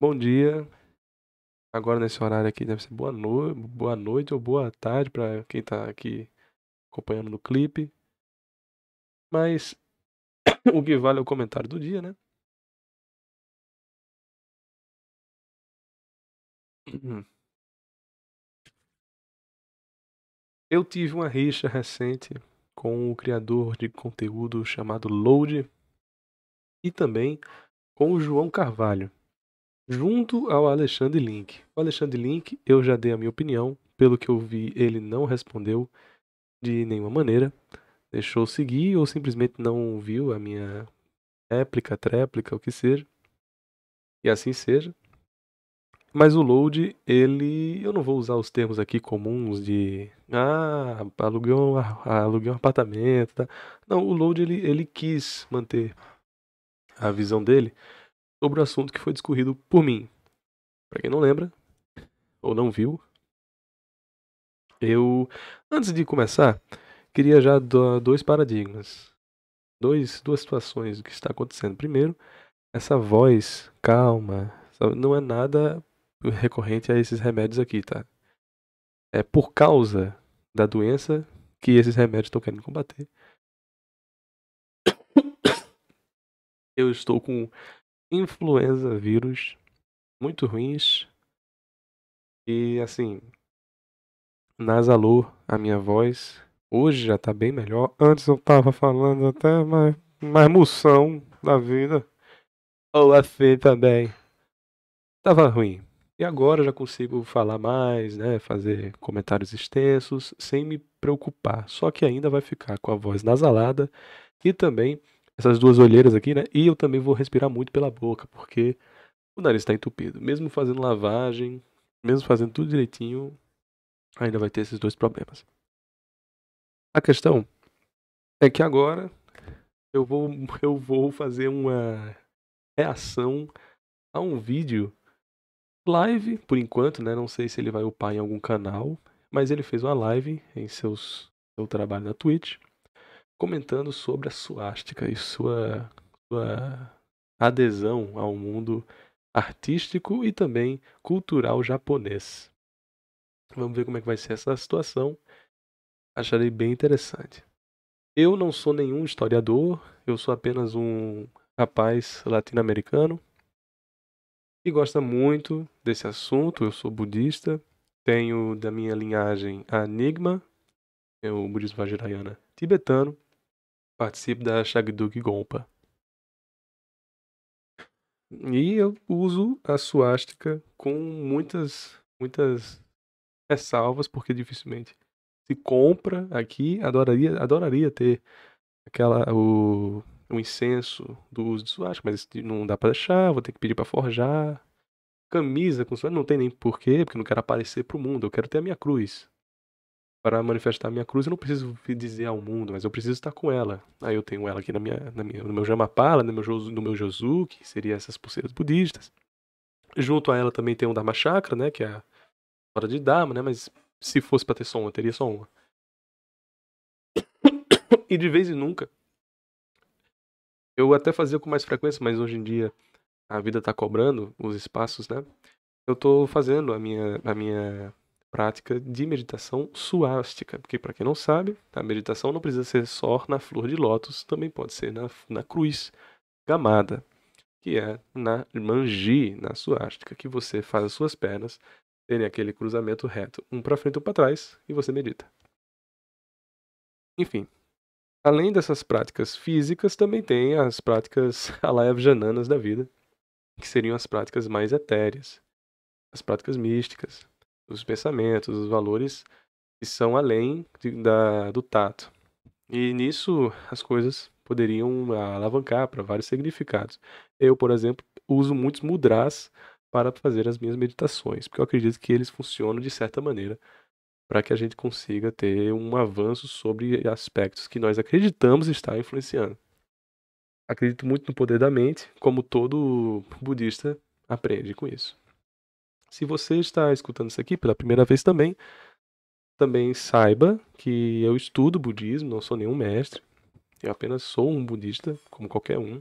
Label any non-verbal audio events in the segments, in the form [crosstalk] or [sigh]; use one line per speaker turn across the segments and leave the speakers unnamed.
bom dia.
Agora nesse horário aqui deve ser boa, no... boa noite ou boa tarde para quem tá aqui acompanhando no clipe. Mas [coughs] o que
vale é o comentário do dia, né? [clears throat]
Eu tive uma rixa recente com o criador de conteúdo chamado Load e também com o João Carvalho junto ao Alexandre Link. O Alexandre Link, eu já dei a minha opinião, pelo que eu vi, ele não respondeu de nenhuma maneira, deixou seguir ou simplesmente não viu a minha réplica, tréplica, o que seja. E assim seja. Mas o load, ele. Eu não vou usar os termos aqui comuns de. Ah, aluguei um, aluguei um apartamento. Tá? Não, o load ele, ele quis manter a visão dele sobre o assunto que foi discorrido por mim. Para quem não lembra ou não viu, eu antes de começar queria já dar dois paradigmas, dois duas situações do que está acontecendo. Primeiro, essa voz calma, não é nada recorrente a esses remédios aqui, tá? É por causa da doença que esses remédios estão querendo combater. [coughs] Eu estou com influenza vírus muito ruins. E assim, nasalou a minha voz. Hoje já tá bem melhor. Antes eu tava falando até mais, mais moção da vida. Ou assim também. Tava ruim. E agora já consigo falar mais, né? Fazer comentários extensos sem me preocupar. Só que ainda vai ficar com a voz nasalada e também essas duas olheiras aqui, né? E eu também vou respirar muito pela boca, porque o nariz está entupido. Mesmo fazendo lavagem, mesmo fazendo tudo direitinho, ainda vai ter esses dois problemas. A questão é que agora eu vou, [laughs] eu vou fazer uma reação a um vídeo live, por enquanto, né? Não sei se ele vai upar em algum canal, mas ele fez uma live em seus, seu trabalho na Twitch comentando sobre a suástica e sua, sua adesão ao mundo artístico e também cultural japonês. Vamos ver como é que vai ser essa situação. Acharei bem interessante. Eu não sou nenhum historiador, eu sou apenas um rapaz latino-americano que gosta muito desse assunto. Eu sou budista, tenho da minha linhagem a Enigma, é o budismo vajrayana tibetano, Participo da Shagdug Gompa. E eu uso a suástica com muitas, muitas ressalvas, porque dificilmente se compra aqui. Adoraria, adoraria ter aquela o, o incenso do uso de suástica, mas não dá para deixar, vou ter que pedir para forjar. Camisa com suástica, não tem nem porquê, porque eu não quero aparecer pro mundo, eu quero ter a minha cruz para manifestar a minha cruz, eu não preciso dizer ao mundo, mas eu preciso estar com ela. Aí eu tenho ela aqui na minha, na minha, no meu Jamapala, no meu, no meu Josu, que seria essas pulseiras budistas. Junto a ela também tem um Dharma Chakra, né, que é a hora de Dharma, né, mas se fosse para ter só uma, teria só uma. [coughs] E de vez em nunca, eu até fazia com mais frequência, mas hoje em dia a vida está cobrando os espaços, né? Eu estou fazendo a minha, a minha prática de meditação suástica, porque para quem não sabe, a meditação não precisa ser só na flor de lótus, também pode ser na, na cruz gamada, que é na manji, na suástica, que você faz as suas pernas terem aquele cruzamento reto, um para frente e um para trás, e você medita. Enfim, além dessas práticas físicas, também tem as práticas [laughs] alayavjananas da vida, que seriam as práticas mais etéreas, as práticas místicas, os pensamentos, os valores que são além de, da, do tato. E nisso as coisas poderiam alavancar para vários significados. Eu, por exemplo, uso muitos mudras para fazer as minhas meditações, porque eu acredito que eles funcionam de certa maneira para que a gente consiga ter um avanço sobre aspectos que nós acreditamos estar influenciando. Acredito muito no poder da mente, como todo budista aprende com isso. Se você está escutando isso aqui pela primeira vez também, também saiba que eu estudo budismo, não sou nenhum mestre. Eu apenas sou um budista, como qualquer um.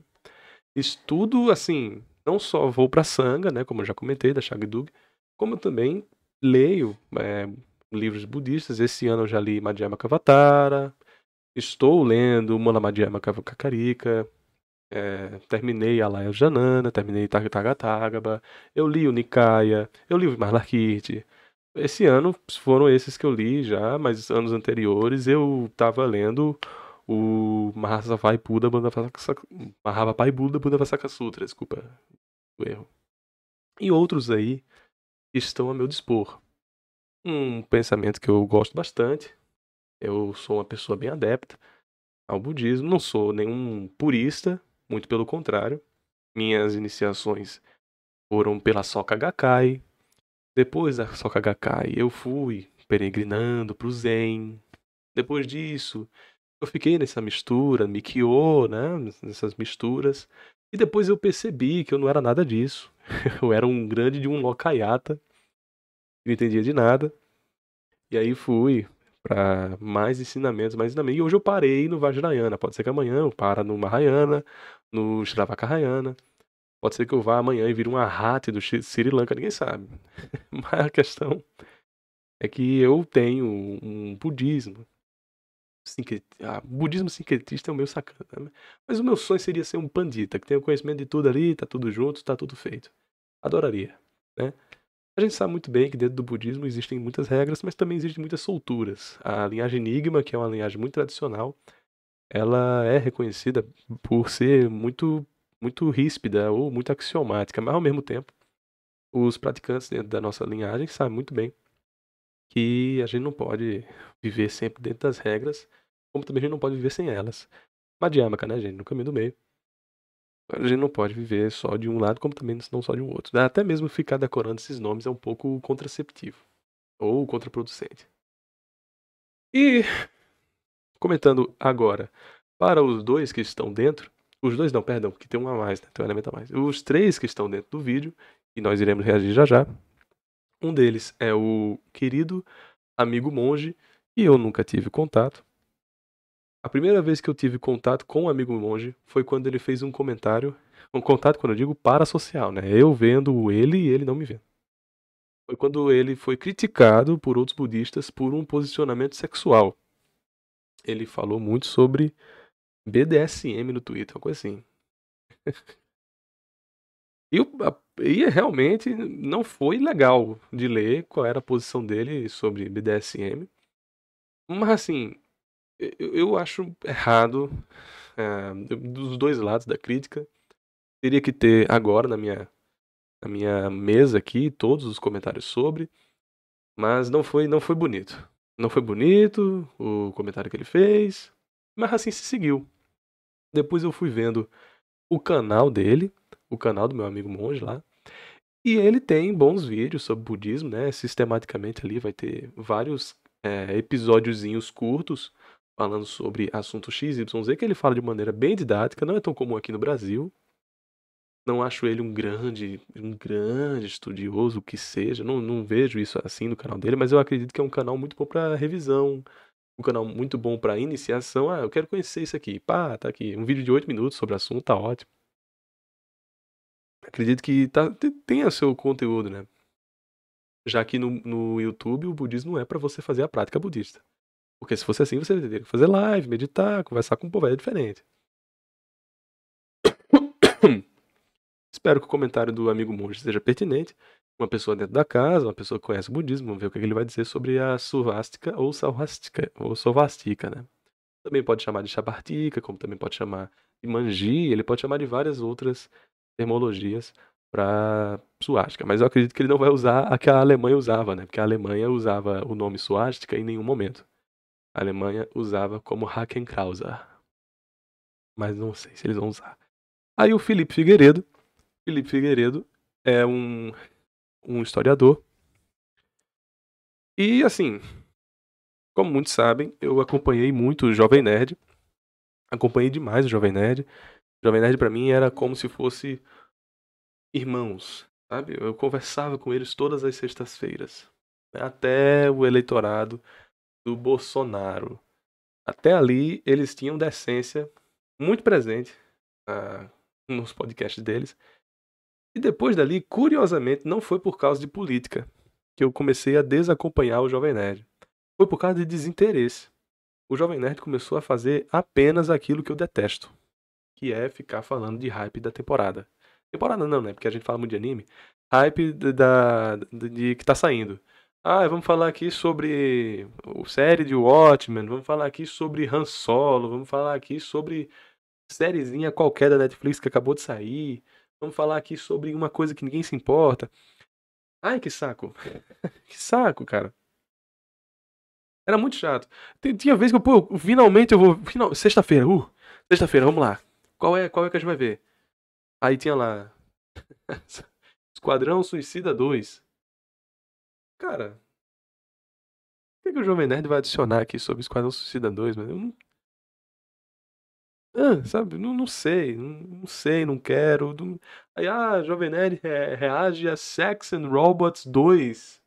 Estudo, assim, não só vou para Sangha, né, como eu já comentei, da Shagdug, como eu também leio é, livros budistas. Esse ano eu já li Madhyamaka Vatara, estou lendo Manamadhyamaka Kakarika, é, terminei a Laia Janana, terminei Tagatagaba, eu li o Nikaya, eu li o Marlarkirti. Esse ano foram esses que eu li já, mas anos anteriores eu tava lendo o Mahasavai Buda Mahavapai Buda Buda Vasaka Sutra, desculpa o erro. E outros aí estão a meu dispor. Um pensamento que eu gosto bastante. Eu sou uma pessoa bem adepta ao budismo, não sou nenhum purista, muito pelo contrário, minhas iniciações foram pela Soka Gakkai. Depois da Soka Gakkai, eu fui peregrinando para o Zen. Depois disso, eu fiquei nessa mistura, Mikio, né? Nessas misturas. E depois eu percebi que eu não era nada disso. [laughs] Eu era um grande de um Lokayata. Não entendia de nada. E aí fui para mais ensinamentos, mais ensinamentos. E hoje eu parei no Vajrayana. Pode ser que amanhã eu para no Mahayana, no Shravakarayana. Pode ser que eu vá amanhã e vire um Arhati do Sri Lanka, ninguém sabe. [laughs] Mas a questão é que eu tenho um budismo. Ah, budismo sincretista é o meu sacana. Né? Mas o meu sonho seria ser um pandita, que tenha conhecimento de tudo ali, tá tudo junto, tá tudo feito. Adoraria, né? A gente sabe muito bem que dentro do budismo existem muitas regras, mas também existem muitas solturas. A linhagem Enigma, que é uma linhagem muito tradicional, ela é reconhecida por ser muito muito ríspida ou muito axiomática, mas ao mesmo tempo, os praticantes dentro da nossa linhagem sabem muito bem que a gente não pode viver sempre dentro das regras, como também a gente não pode viver sem elas. Madhyamaka, né, gente, no caminho do meio. A gente não pode viver só de um lado, como também não só de um outro. Até mesmo ficar decorando esses nomes é um pouco contraceptivo ou contraproducente. E comentando agora, para os dois que estão dentro, os dois não, perdão, porque tem um a mais, né? tem um elemento a mais. Os três que estão dentro do vídeo, e nós iremos reagir já já. Um deles é o querido amigo monge, e eu nunca tive contato. A primeira vez que eu tive contato com um amigo monge foi quando ele fez um comentário, um contato, quando eu digo, parasocial, né? Eu vendo ele e ele não me vendo. Foi quando ele foi criticado por outros budistas por um posicionamento sexual. Ele falou muito sobre BDSM no Twitter, uma coisa assim. [laughs] E, e, é realmente não foi legal de ler qual era a posição dele sobre BDSM. Mas assim, eu, eu acho errado é, dos dois lados da crítica. Teria que ter agora na minha, na minha mesa aqui todos os comentários sobre, mas não foi, não foi bonito. Não foi bonito o comentário que ele fez, mas assim se seguiu. Depois eu fui vendo o canal dele, o canal do meu amigo monge lá, e ele tem bons vídeos sobre budismo, né? Sistematicamente ali vai ter vários é, episódiozinhos curtos falando sobre assunto XYZ, que ele fala de maneira bem didática, não é tão comum aqui no Brasil. Não acho ele um grande, um grande estudioso, o que seja. Não, não vejo isso assim no canal dele, mas eu acredito que é um canal muito bom para revisão. Um canal muito bom para iniciação. Ah, eu quero conhecer isso aqui. Pá, tá aqui. Um vídeo de 8 minutos sobre o assunto, tá ótimo. Acredito que tá, tenha seu conteúdo, né? Já que no, no YouTube o budismo não é para você fazer a prática budista. Porque se fosse assim, você teria que fazer live, meditar, conversar com o povo, é diferente. [coughs] Espero que o comentário do amigo monge seja pertinente. Uma pessoa dentro da casa, uma pessoa que conhece o budismo, vamos ver o que é ele vai dizer sobre a suvástica ou salvástica, ou sovástica, né? Também pode chamar de chabartica, como também pode chamar de manji, ele pode chamar de várias outras termologias para suástica. Mas eu acredito que ele não vai usar a que a Alemanha usava, né? Porque a Alemanha usava o nome suástica em nenhum momento a Alemanha usava como Hakenkrauser. Mas não sei se eles vão usar. Aí o Felipe Figueiredo. Felipe Figueiredo é um, um historiador. E assim, como muitos sabem, eu acompanhei muito o Jovem Nerd. Acompanhei demais o Jovem Nerd. O Jovem Nerd para mim era como se fosse irmãos, sabe? Eu conversava com eles todas as sextas-feiras, né, até o eleitorado do Bolsonaro. Até ali, eles tinham decência muito presente ah, nos podcasts deles. E depois dali, curiosamente, não foi por causa de política que eu comecei a desacompanhar o Jovem Nerd. Foi por causa de desinteresse. O Jovem Nerd começou a fazer apenas aquilo que eu detesto, que é ficar falando de hype da temporada. Temporada não, né? Porque a gente fala muito de anime. Hype da, de, de, de que tá saindo. Ah, vamos falar aqui sobre o série de Watchmen, vamos falar aqui sobre Han Solo, vamos falar aqui sobre sériezinha qualquer da Netflix que acabou de sair, vamos falar aqui sobre uma coisa que ninguém se importa. Ai, que saco. [laughs] que saco, cara. Era muito chato. Tinha vez que eu, pô, finalmente eu vou. Final, sexta-feira, uh! Sexta-feira, vamos lá. Qual é, qual é que a gente vai ver? Aí tinha lá. [laughs] Esquadrão Suicida 2. Cara, o que, é que o Jovem Nerd vai adicionar aqui sobre Esquadrão Suicida 2, mano? Eu não. Ah, sabe, não, não sei, não, não sei, não quero. Não... Aí, ah, Jovem Nerd re reage a Sex and Robots 2.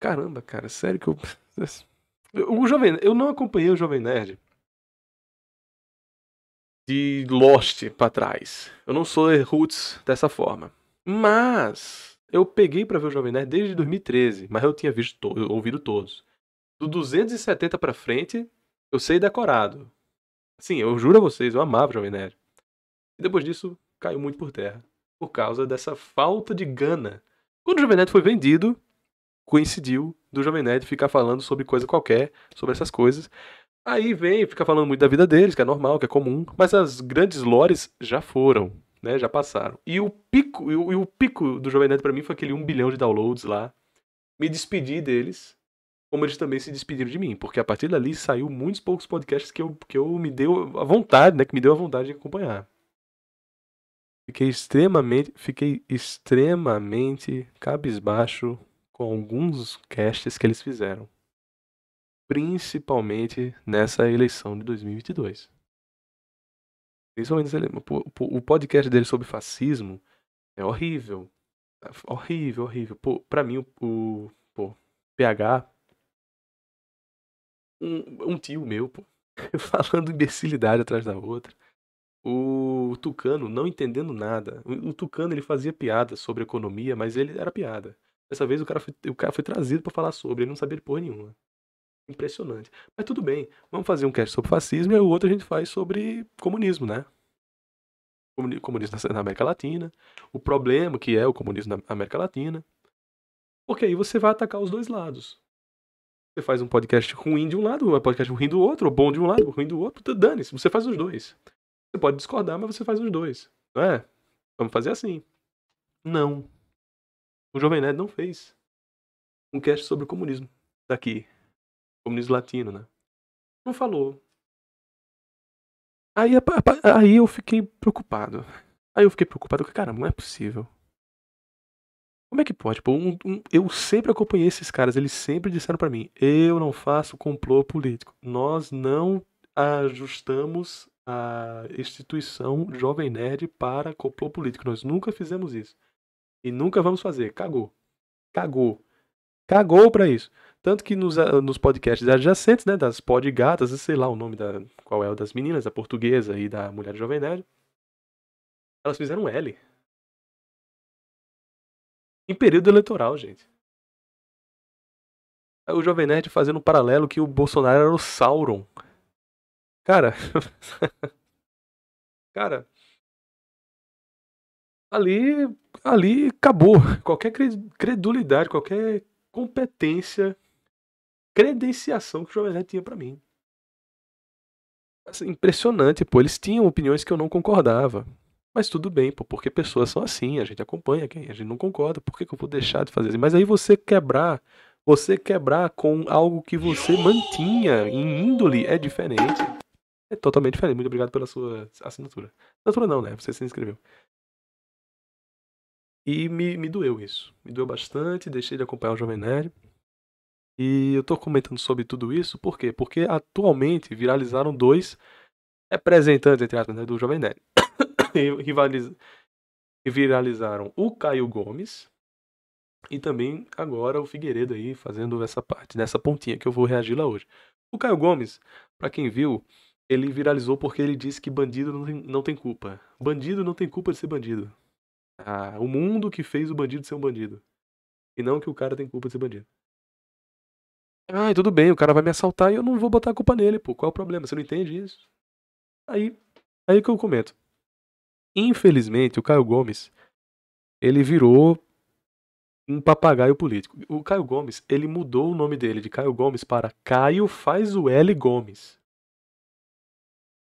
Caramba, cara, sério que eu. [laughs] O Jovem, eu não acompanhei o Jovem Nerd de Lost para trás. Eu não sou roots dessa forma. Mas eu peguei para ver o Jovem Nerd desde 2013, mas eu tinha visto to ouvido todos. Do 270 para frente, eu sei decorado. Sim, eu juro a vocês, eu amava o Jovem Nerd. E depois disso, caiu muito por terra. Por causa dessa falta de gana. Quando o Jovem Nerd foi vendido, coincidiu do Jovem Nerd ficar falando sobre coisa qualquer, sobre essas coisas. Aí vem, fica falando muito da vida deles, que é normal, que é comum, mas as grandes lores já foram né? Já passaram. E o pico, e o, e o pico do Jovem Nerd para mim foi aquele 1 bilhão de downloads lá. Me despedi deles, como eles também se despediram de mim, porque a partir dali saiu muitos poucos podcasts que eu, que eu me deu a vontade, né? Que me deu a vontade de acompanhar. Fiquei extremamente, fiquei extremamente cabisbaixo com alguns casts que eles fizeram. Principalmente nessa eleição de 2022. Principalmente o podcast dele sobre fascismo é horrível. É horrível, horrível. Pô, pra mim, o, o pô, PH. Um, um tio meu, pô, [laughs] falando imbecilidade atrás da outra. O Tucano não entendendo nada. O, Tucano ele fazia piada sobre economia, mas ele era piada. Dessa vez o cara foi, o cara foi trazido para falar sobre, ele não sabia porra nenhuma impressionante. Mas tudo bem, vamos fazer um cast sobre fascismo e o outro a gente faz sobre comunismo, né? Comunismo na América Latina, o problema que é o comunismo na América Latina. Porque aí você vai atacar os dois lados. Você faz um podcast ruim de um lado, um podcast ruim do outro, ou bom de um lado, ruim do outro, dane-se, você faz os dois. Você pode discordar, mas você faz os dois. Não é? Vamos fazer assim. Não. O Jovem Nerd não fez um cast sobre o comunismo daqui comunismo latino, né?
Não falou. Aí, aí eu fiquei preocupado.
Aí eu fiquei preocupado, que cara, não é possível. Como é que pode? Tipo um, um, eu sempre acompanhei esses caras, eles sempre disseram para mim: eu não faço complô político. Nós não ajustamos a instituição Jovem Nerd para complô político. Nós nunca fizemos isso. E nunca vamos fazer. Cagou. Cagou. Cagou para isso. Tanto que nos, ah, nos podcasts adjacentes, né, das podgatas, sei lá o nome da. qual é o das meninas, da portuguesa e da mulher jovem nerd, elas fizeram um L. Em período eleitoral, gente.
O Jovem Nerd fazendo um paralelo que o Bolsonaro era o Sauron. Cara. [laughs] cara.
Ali. Ali acabou. Qualquer credulidade, qualquer competência, credenciação que o Jovem Nerd tinha para mim. Assim, impressionante, pô. Eles tinham opiniões que eu não concordava. Mas tudo bem, pô, porque pessoas são assim, a gente acompanha quem a gente não concorda. Por que, que eu vou deixar de fazer Mas aí você quebrar, você quebrar com algo que você mantinha em índole é diferente. É totalmente diferente. Muito obrigado pela sua assinatura. Assinatura não, né? Você se inscreveu. E me, me doeu isso. Me doeu bastante, deixei de acompanhar o Jovem Nerd. E eu tô comentando sobre tudo isso, por quê? Porque atualmente viralizaram dois representantes, entre aspas, né, do Jovem Nerd. [coughs] Rivaliz... Viralizaram o Caio Gomes e também agora o Figueiredo aí fazendo essa parte, nessa pontinha que eu vou reagir lá hoje. O Caio Gomes, para quem viu, ele viralizou porque ele disse que bandido não tem, não tem culpa. Bandido não tem culpa de ser bandido a, o mundo que fez o bandido ser um bandido. E não que o cara tem culpa de ser bandido. Ah, tudo bem, o cara vai me assaltar e eu não vou botar a culpa nele, pô. Qual é o problema? Você não entende isso? Aí, aí que eu comento. Infelizmente, o Caio Gomes, ele virou um papagaio político. O Caio Gomes, ele mudou o nome dele de Caio Gomes para Caio faz o L Gomes.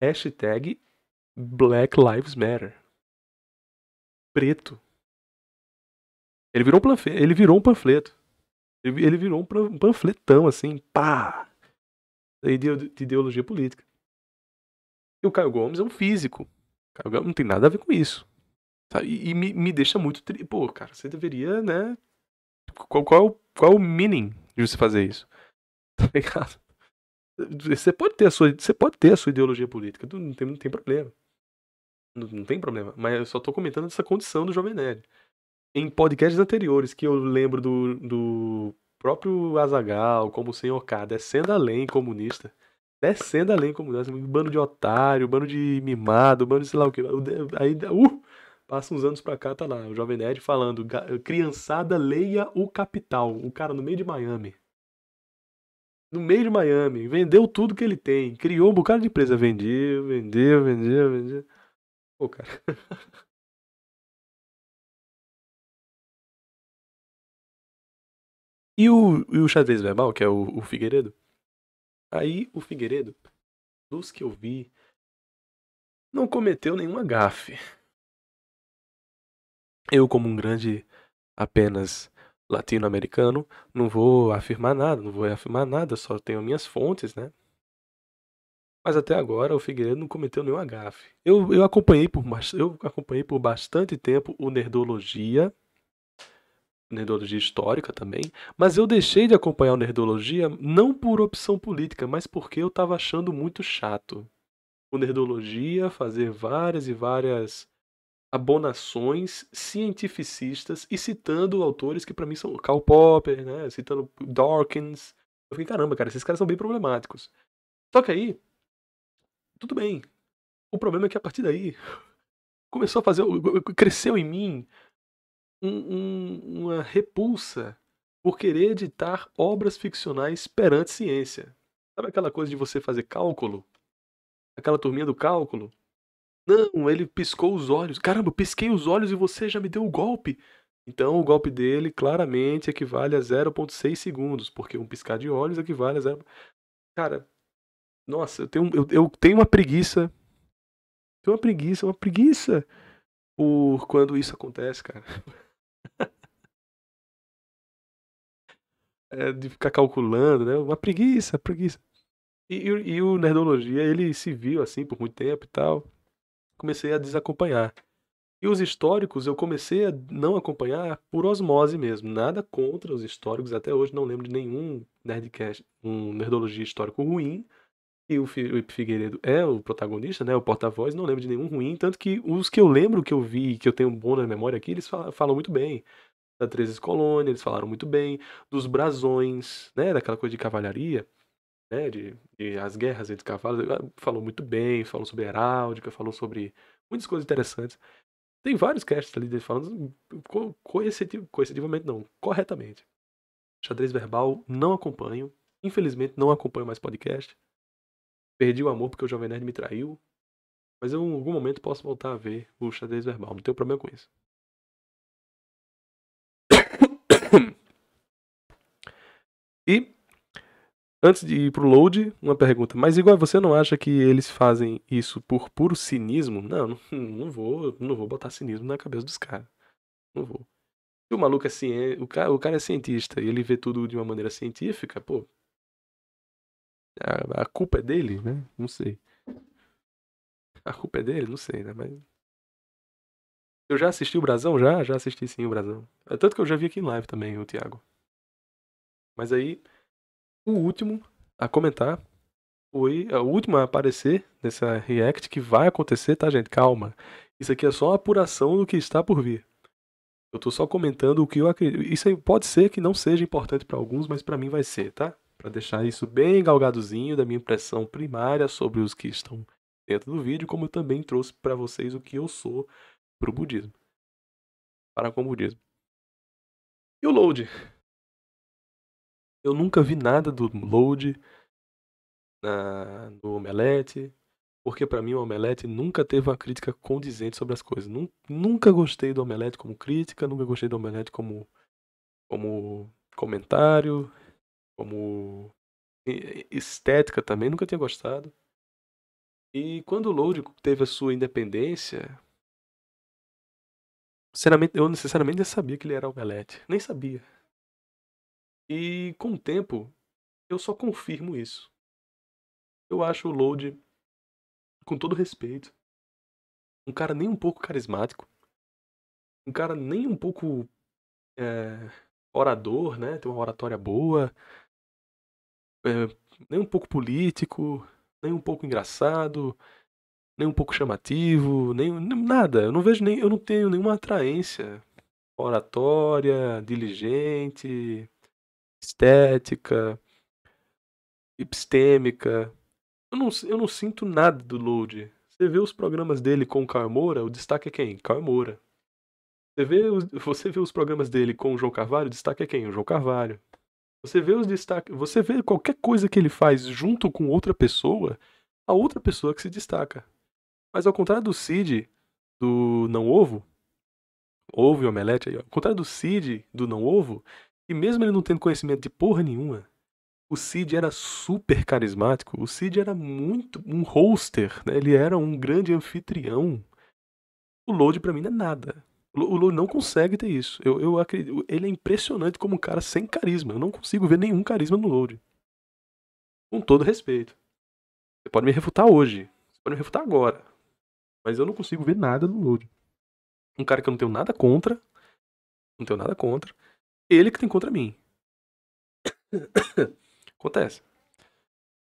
Hashtag Black Lives Matter
preto. Ele virou um panfleto. Ele virou um panfleto.
Ele, virou um panfletão, assim, pá! De ideologia política. E o Caio Gomes é um físico. O Caio Gomes não tem nada a ver com isso. E, e me, me, deixa muito. triste Pô, cara, você deveria, né? Qual, qual, o, qual é o meaning de você fazer isso? [laughs] Tá ligado? Você pode ter a sua, você pode ter a sua ideologia política, não tem, não tem problema não tem problema, mas eu só tô comentando essa condição do Jovem Nerd. Em podcasts anteriores, que eu lembro do, do próprio Azagal, como o Senhor K, descendo além comunista, descendo além comunista, bando de otário, bando de mimado, bando de sei lá o que. Aí, uh, passa uns anos pra cá, tá lá, o Jovem Nerd falando, criançada, leia o Capital, o cara no meio de Miami no meio de Miami, vendeu tudo que ele tem, criou um bocado de empresa, vendeu vendeu vendeu vendeu. Pô, cara.
[laughs]
E o, e o xadrez verbal, que é o, o, Figueiredo. Aí o Figueiredo, dos que eu vi, não cometeu nenhuma gafe. Eu, como um grande apenas latino-americano, não vou afirmar nada, não vou afirmar nada, só tenho minhas fontes, né? Mas até agora o Figueiredo não cometeu nenhum gafe. Eu, eu, acompanhei por, eu acompanhei por bastante tempo o Nerdologia, Nerdologia Histórica também, mas eu deixei de acompanhar o Nerdologia não por opção política, mas porque eu estava achando muito chato. O Nerdologia fazer várias e várias abonações cientificistas e citando autores que para mim são Karl Popper, né? citando Dawkins. Eu fiquei, caramba, cara, esses caras são bem problemáticos. Só que aí, tudo bem. O problema é que a partir daí [laughs] começou a fazer. cresceu em mim um, um, uma repulsa por querer editar obras ficcionais perante ciência. Sabe aquela coisa de você fazer cálculo? Aquela turminha do cálculo? Não, ele piscou os olhos. Caramba, eu pisquei os olhos e você já me deu o um golpe. Então o golpe dele claramente equivale a 0,6 segundos, porque um piscar de olhos equivale a 0. Cara, nossa, eu tenho, eu, eu tenho uma preguiça. Tenho uma preguiça, uma preguiça por quando isso acontece, cara. [laughs] é, de ficar calculando, né? Uma preguiça, preguiça. E, e, e, o Nerdologia, ele se viu assim por muito tempo e tal. Comecei a desacompanhar. E os históricos eu comecei a não acompanhar por osmose mesmo. Nada contra os históricos. Até hoje não lembro de nenhum Nerdcast, um Nerdologia histórico ruim que o Felipe Figueiredo é o protagonista, né, o porta-voz, não lembro de nenhum ruim, tanto que os que eu lembro que eu vi, que eu tenho bom na memória aqui, eles falam, falam muito bem. Da Três Colônia, eles falaram muito bem, dos brasões, né, daquela coisa de cavalaria, né, de, de as guerras entre cavalos, ah, falou muito bem, falou sobre heráldica, falou sobre muitas coisas interessantes. Tem vários casts ali falando co coercitiv coercitivamente, não, corretamente. Xadrez verbal, não acompanho. Infelizmente, não acompanho mais podcast. Perdi o amor porque o Jovem Nerd me traiu. Mas eu, em algum momento, posso voltar a ver o xadrez verbal. Não tenho problema com isso. [coughs] E, antes de ir pro load, uma pergunta. Mas igual, você não acha que eles fazem isso por puro cinismo? Não, não, não vou, não vou botar cinismo na cabeça dos caras. Não vou. Se o maluco é o, cara, o cara é cientista e ele vê tudo de uma maneira científica, pô, a, a, culpa é dele, né? Não sei. A culpa é dele? Não sei, né? Mas. Eu já assisti o Brasão? Já? Já assisti sim o Brasão. É tanto que eu já vi aqui em live também o Thiago. Mas aí, o último a comentar foi. É, o último a aparecer nessa react que vai acontecer, tá, gente? Calma. Isso aqui é só uma apuração do que está por vir. Eu tô só comentando o que eu acredito. Isso aí pode ser que não seja importante para alguns, mas para mim vai ser, tá? para deixar isso bem galgadozinho da minha impressão primária sobre os que estão dentro do vídeo, como eu também trouxe para vocês o que eu sou para o budismo. Para com o budismo. E o load? Eu nunca vi nada do load na, do omelete, porque para mim o omelete nunca teve uma crítica condizente sobre as coisas. Nunca gostei do omelete como crítica, nunca gostei do omelete como, como comentário como estética também, nunca tinha gostado. E quando o Load teve a sua independência, sinceramente, eu necessariamente já sabia que ele era Omelete, nem sabia. E com o tempo, eu só confirmo isso. Eu acho o Load, com todo respeito, um cara nem um pouco carismático, um cara nem um pouco é, orador, né? Tem uma oratória boa, é, nem um pouco político, nem um pouco engraçado, nem um pouco chamativo, nem nada. Eu não vejo nem eu não tenho nenhuma atraência oratória, diligente, estética, epistêmica. Eu não, eu não sinto nada do Load. Você vê os programas dele com o Moura, o destaque é quem? Carmora. Você vê, você vê os programas dele com o João Carvalho, o destaque é quem? O João Carvalho. Você vê os destaques, você vê qualquer coisa que ele faz junto com outra pessoa, a outra pessoa que se destaca. Mas ao contrário do Cid, do não ovo, ovo e omelete aí, ao contrário do Cid, do não ovo, e mesmo ele não tendo conhecimento de porra nenhuma, o Cid era super carismático, o Cid era muito um hoster, né? ele era um grande anfitrião. O Load para mim não é nada. O Lu não consegue ter isso. Eu, eu acredito, ele é impressionante como um cara sem carisma. Eu não consigo ver nenhum carisma no Load. Com todo respeito. Você pode me refutar hoje. Você pode me refutar agora. Mas eu não consigo ver nada no Load. Um cara que eu não tenho nada contra. Não tenho nada contra. Ele que tem contra mim. [coughs] Acontece.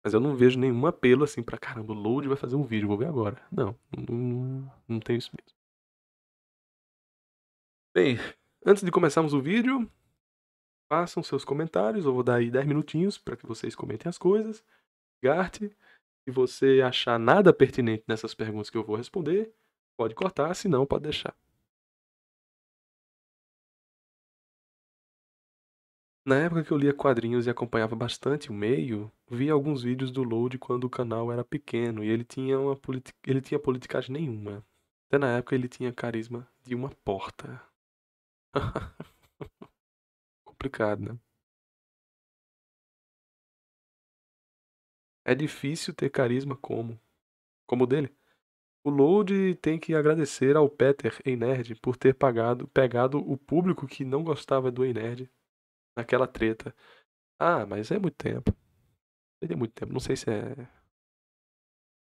Mas eu não vejo nenhum apelo assim para caramba, o Load vai fazer um vídeo, vou ver agora. Não, não, não, não tem isso mesmo. Bem, antes de começarmos o vídeo, façam seus comentários. Eu vou dar aí 10 minutinhos para que vocês comentem as coisas. Garte, se você achar nada pertinente nessas perguntas que eu vou responder, pode cortar, se não, pode deixar. Na época que eu lia quadrinhos e acompanhava bastante o meio, via alguns vídeos do Load quando o canal era pequeno e ele tinha uma ele tinha politicagem nenhuma. Até na época ele tinha carisma de uma porta. [laughs] Complicado,
né? É difícil ter
carisma como. Como o dele. O Load tem que agradecer ao Peter em Nerd por ter pagado, pegado o público que não gostava do Ei Nerd naquela treta. Ah, mas é muito tempo. Ele é muito tempo. Não sei se é.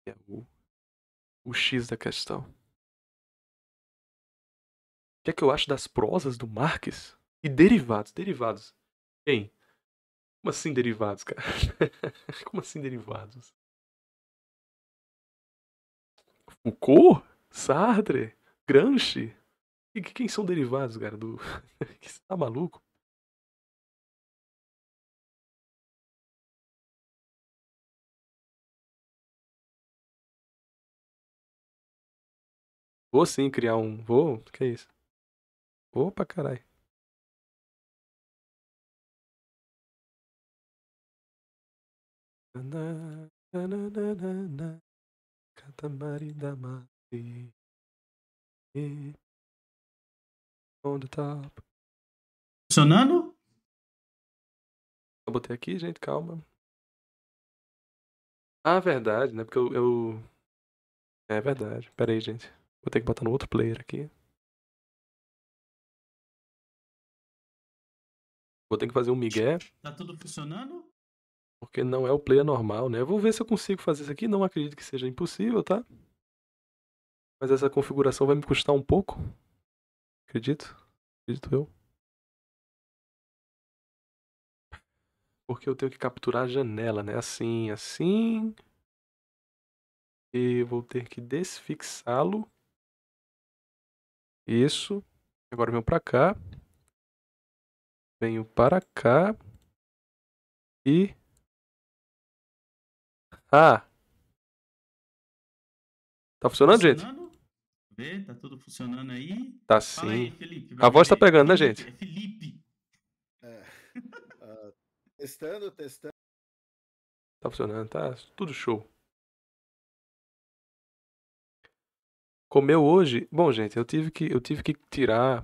é o, o X da questão
que é que eu acho das prosas do Marx? E derivados, derivados. quem? Como assim derivados, cara? [laughs] Como assim derivados?
Foucault? Sartre? Gramsci? E quem são derivados, cara? Do... [laughs] Você tá maluco? Vou sim criar um. Vou? Que é isso? Opa, caralho. Catamari da Mati. On the top. Funcionando? Eu botei aqui, gente, calma. Ah, verdade, né? Porque eu. eu... É verdade. Pera aí, gente. Vou ter que botar no outro player aqui. Vou ter que fazer
um migué.
Tá tudo funcionando?
Porque não é o player normal, né? Eu vou ver se eu consigo fazer isso aqui. Não acredito que seja impossível, tá? Mas essa configuração vai me custar um
pouco. Acredito. Acredito eu.
Porque eu tenho que capturar a janela, né? Assim, assim. E vou ter que desfixá-lo.
Isso. Agora vem pra cá. Venho para cá. E. Ah! Tá funcionando, tá gente?
Vê, tá tudo funcionando
aí.
Tá
sim.
Aí, Felipe, a voz tá pegando, né, gente? É Felipe. É. Uh, [laughs] testando, testando.
Tá funcionando, tá tudo show.
Comeu hoje? Bom, gente, eu tive
que, eu tive que tirar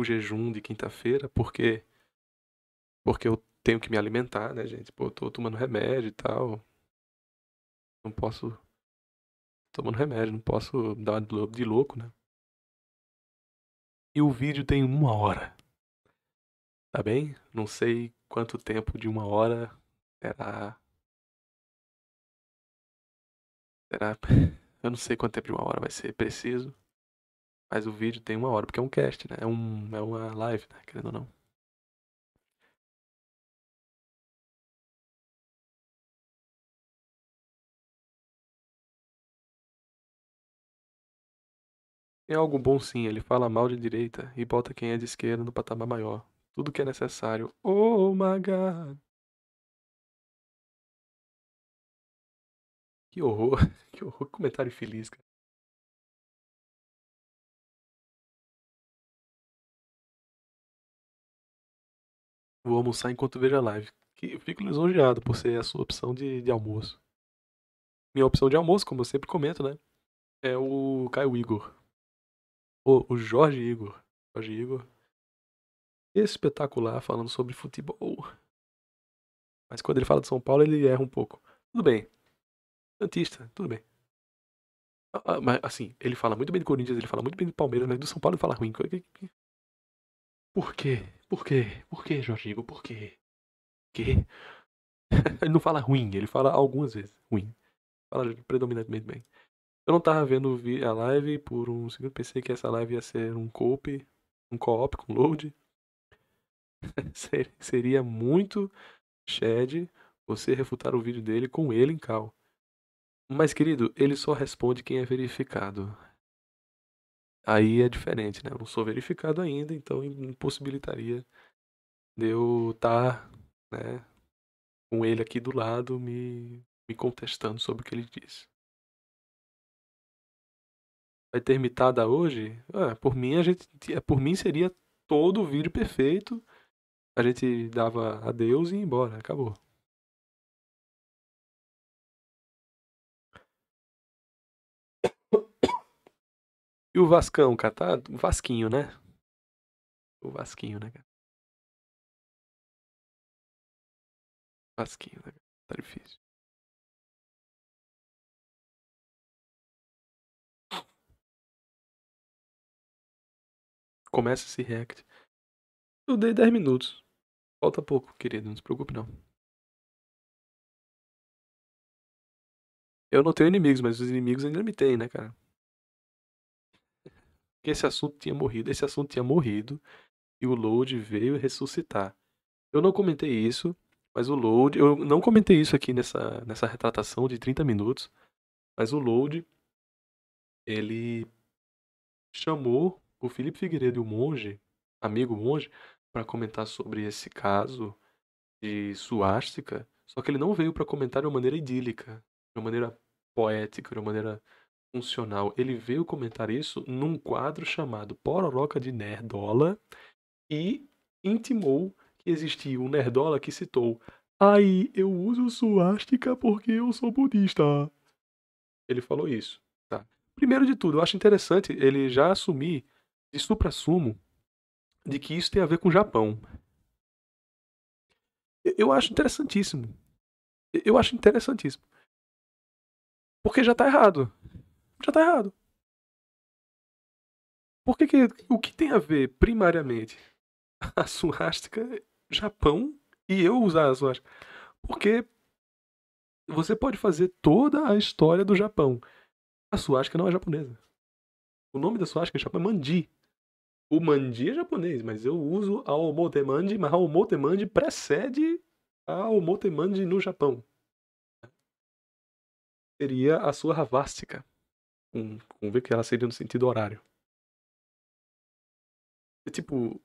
o jejum de quinta-feira, porque porque eu tenho que me alimentar, né, gente? Pô, eu tô tomando remédio e tal. Não posso tomando remédio, não posso dar de louco, né?
E o vídeo tem uma hora. Tá bem? Não sei quanto tempo de uma hora será.
Será. [laughs] Eu não sei quanto tempo de uma hora vai ser preciso. Mas o vídeo tem uma hora, porque é um cast, né? É, um, é uma live, né? Querendo ou não. Tem algo bom sim, ele fala mal de direita e bota quem é de esquerda no patamar maior. Tudo que é necessário.
Oh my god. Que horror, [laughs] que horror, que comentário feliz, cara.
Vou almoçar enquanto vejo a live. Que fico lisonjeado por ser a sua opção de, de almoço. Minha opção de almoço, como eu sempre comento, né? É o Caio Igor. Ou o Jorge Igor. Jorge Igor. Espetacular falando sobre futebol. Mas quando ele fala de São Paulo, ele erra um pouco. Tudo bem. Santista, tudo bem. Ah, ah, mas assim, ele fala muito bem do Corinthians, ele fala muito bem do Palmeiras, mas do São Paulo ele fala ruim. Por quê? Por quê? Por quê, Jorginho? Por quê? Quê? [laughs] ele não fala ruim, ele fala algumas vezes ruim. Fala predominantemente bem. Eu não tava vendo a live por um segundo, pensei que essa live ia ser um coop, um co-op com load. [laughs] Seria muito Shed você refutar o vídeo dele com ele em cal. Mas, querido, ele só responde quem é verificado aí é diferente, né? Eu não sou verificado ainda, então impossibilitaria de eu estar, tá, né, com ele aqui do lado me, me contestando sobre o que ele disse. Vai ter mitada hoje? Ah, por mim a gente, é, por mim seria todo o vídeo perfeito. A gente dava adeus e ia embora, acabou.
E o Vascão, cara, tá? O Vasquinho, né? O Vasquinho, né, cara? Vasquinho, né? Tá difícil. Começa esse react. Eu dei 10 minutos. Falta pouco, querido, não se preocupe não.
Eu não tenho inimigos, mas os inimigos ainda me têm, né, cara? que esse assunto tinha morrido, esse assunto tinha morrido e o Load veio ressuscitar. Eu não comentei isso, mas o Load, eu não comentei isso aqui nessa, nessa retratação de 30 minutos, mas o Load ele chamou o Felipe Figueiredo o monge, amigo monge, para comentar sobre esse caso de suástica, só que ele não veio para comentar de uma maneira idílica, de uma maneira poética, de uma maneira funcional, ele veio comentar isso num quadro chamado Pororoca de Nerdola e intimou que existia um Nerdola que citou Aí, eu uso suástica porque eu sou budista. Ele falou isso, tá? Primeiro de tudo, eu acho interessante ele já assumir de supra-sumo de que isso tem a ver com o Japão. Eu acho interessantíssimo. Eu acho interessantíssimo.
Porque já tá errado já tá errado.
Por que, que o que tem a ver primariamente a suástica Japão e eu usar a suástica? Porque você pode fazer toda a história do Japão. A suástica não é japonesa. O nome da suástica em é Japão é mandi. O mandi é japonês, mas eu uso a omotemandi, mas a omotemandi precede a omotemandi no Japão. Seria a sua ravástica com, com que ela seria no sentido horário. É tipo,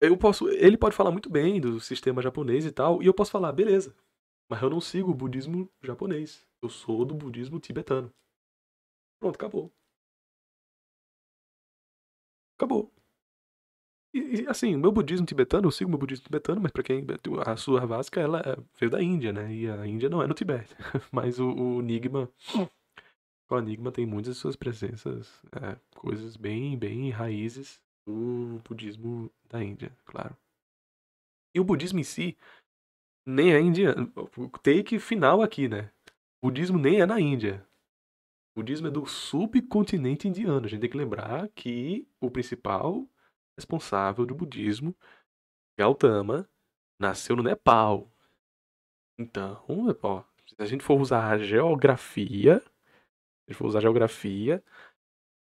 eu posso, ele pode falar muito bem do sistema japonês e tal, e eu posso falar, beleza, mas eu não sigo o budismo japonês. Eu sou do budismo tibetano. Pronto, acabou. Acabou. E, e assim, o meu budismo tibetano, eu sigo meu budismo tibetano, mas para quem. A sua básica, ela é, veio da Índia, né? E a Índia não é no Tibete. [laughs] Mas o, o o Enigma tem muitas de suas presenças, é, coisas bem, bem raízes do budismo da Índia, claro. E o budismo em si nem é indiano. Take final aqui, né? O budismo nem é na Índia. O budismo é do subcontinente indiano. A gente tem que lembrar que o principal responsável do budismo, Gautama, nasceu no Nepal. Então, ó, se a gente for usar a geografia gente vou usar geografia.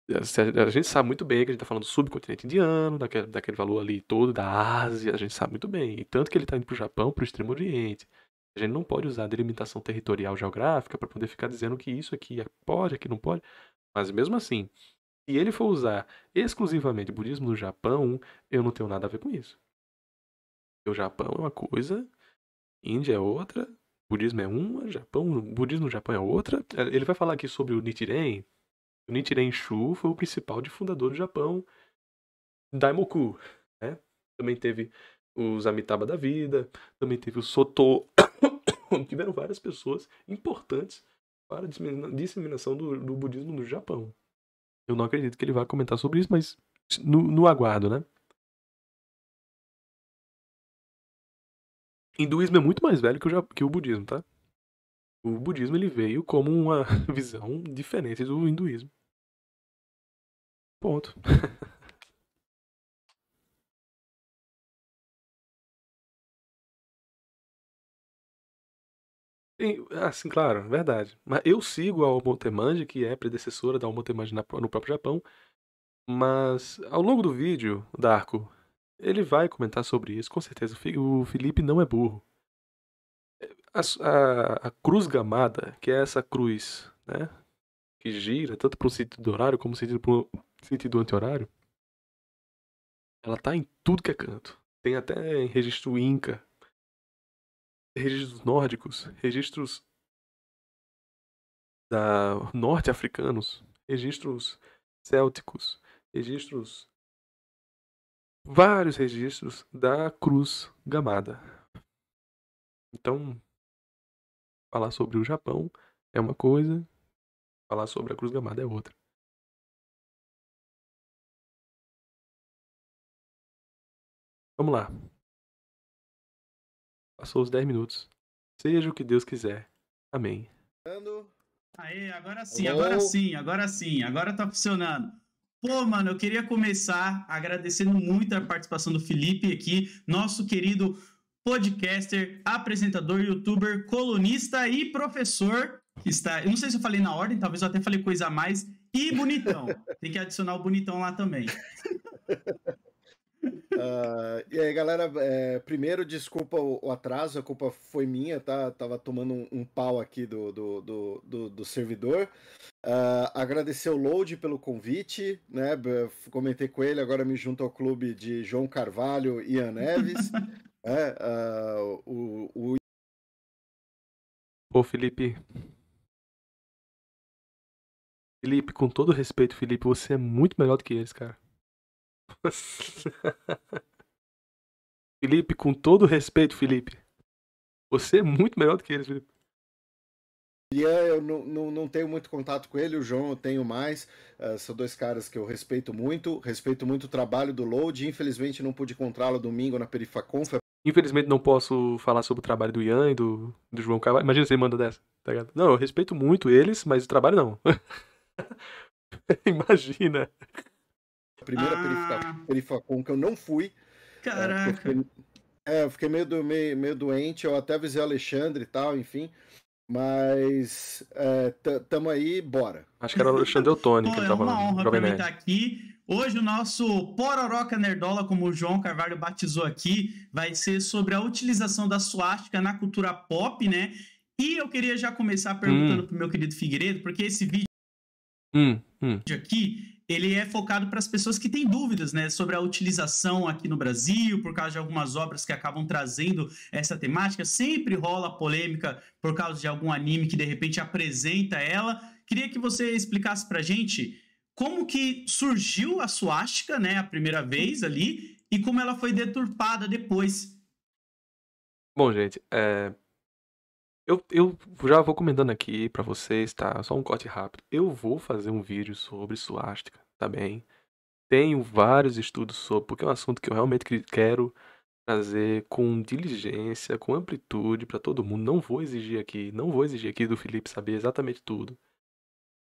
Eh, a gente sabe muito bem que a gente está falando do subcontinente indiano, daquele, daquele valor ali todo da Ásia, a gente sabe muito bem. E tanto que ele está indo para o Japão, para o Extremo Oriente. A gente não pode usar a delimitação territorial geográfica para poder ficar dizendo que isso aqui é, pode, aqui não pode. Mas mesmo assim, se ele for usar exclusivamente o budismo do Japão, eu não tenho nada a ver com isso. O Japão é uma coisa, Índia é outra, budismo é uma, Japão, budismo no Japão é outra. Ele vai falar aqui sobre o Nichiren. O Nichiren Shu foi o principal fundador do Japão, Daimoku, né? Também teve os Amitabha da vida, também teve o Soto. [coughs] Tiveram várias pessoas importantes para a disseminação do, do budismo no Japão. Eu não acredito que ele vá comentar sobre isso, mas
no, no aguardo, né?
hinduísmo é muito mais velho que o, que o budismo, tá? O budismo ele veio como uma [laughs] visão diferente do hinduísmo. Ponto. assim, [laughs] claro, verdade. Mas eu sigo a Omotemanji, que é predecessora da Omotemanji no próprio Japão. Mas ao longo do vídeo, Darko, ele vai comentar sobre isso, com certeza. O Felipe não é burro. É, a, a, a cruz gamada, que é essa cruz, né? Que gira tanto para o sentido horário como sentido o sentido anti-horário. Ela tá em tudo que é canto. Tem até em registro inca,
registros nórdicos, registros
da norte-africanos, registros célticos, registros vários registros da cruz gamada.
Então, falar sobre o Japão é uma coisa, falar sobre a cruz gamada é outra. Vamos lá.
Passou os 10 minutos. Seja o que Deus quiser. Amém.
Aê, agora sim, agora sim, agora sim, agora tá funcionando. Pô, mano, eu queria começar agradecendo muito a participação do Felipe aqui, nosso querido podcaster, apresentador, youtuber, colunista e professor. Está, eu não sei se eu falei na ordem, talvez eu até falei coisa a mais. E bonitão. [laughs] Tem que adicionar o bonitão lá também.
Uh, e aí, galera, é, primeiro, desculpa o, o, atraso, a culpa foi minha, tá? Tava tomando um, um pau aqui do, do, do, do, do servidor. Uh, agradecer o Load pelo convite, né? Comentei com ele, agora me junto ao clube de João Carvalho e Ian Neves. [laughs] é, uh, o, o...
Ô, Felipe. Felipe, com todo respeito, Felipe, você é muito melhor do que eles, cara. [laughs] Felipe, com todo respeito, Felipe. Você é muito melhor do que eles, Felipe.
Ian, é, eu não, não, não, tenho muito contato com ele, o João eu tenho mais. Uh, são dois caras que eu respeito muito. Respeito muito o trabalho do Load. Infelizmente não pude encontrá-lo domingo na Perifaconf.
Infelizmente não posso falar sobre o trabalho do Ian e do, do João Carvalho. Imagina você manda dessa, tá ligado? Não, eu respeito muito eles, mas o trabalho não. [laughs] Imagina
primeira ah. Perifacon que eu não fui. É, Caraca! É, eu fiquei, é, eu fiquei meio, do, meio, meio doente, eu até avisei o Alexandre e tal, enfim. Mas é, tamo aí, bora. Acho que era o Alexandre Otoni que ele é tava É uma honra tá aqui. Hoje o
nosso Pororoca Nerdola, como o João Carvalho batizou aqui, vai ser sobre a utilização da suástica na cultura pop, né? E eu queria já começar perguntando hum. pro meu querido Figueiredo, porque esse vídeo
hum, hum.
aqui ele é focado para as pessoas que têm dúvidas né, sobre a utilização aqui no Brasil, por causa de algumas obras que acabam trazendo essa temática. Sempre rola polêmica por causa de algum anime que de repente apresenta ela. Queria que você explicasse para gente como que surgiu a suástica, né, a primeira vez ali, e como ela foi deturpada depois.
Bom, gente, é, eu, eu já vou comentando aqui para vocês, tá? Só um corte rápido. Eu vou fazer um vídeo sobre suástica, tá bem? Tenho vários estudos sobre, porque é um assunto que eu realmente quero trazer com diligência, com amplitude para todo mundo. Não vou exigir aqui, não vou exigir aqui do Felipe saber exatamente tudo.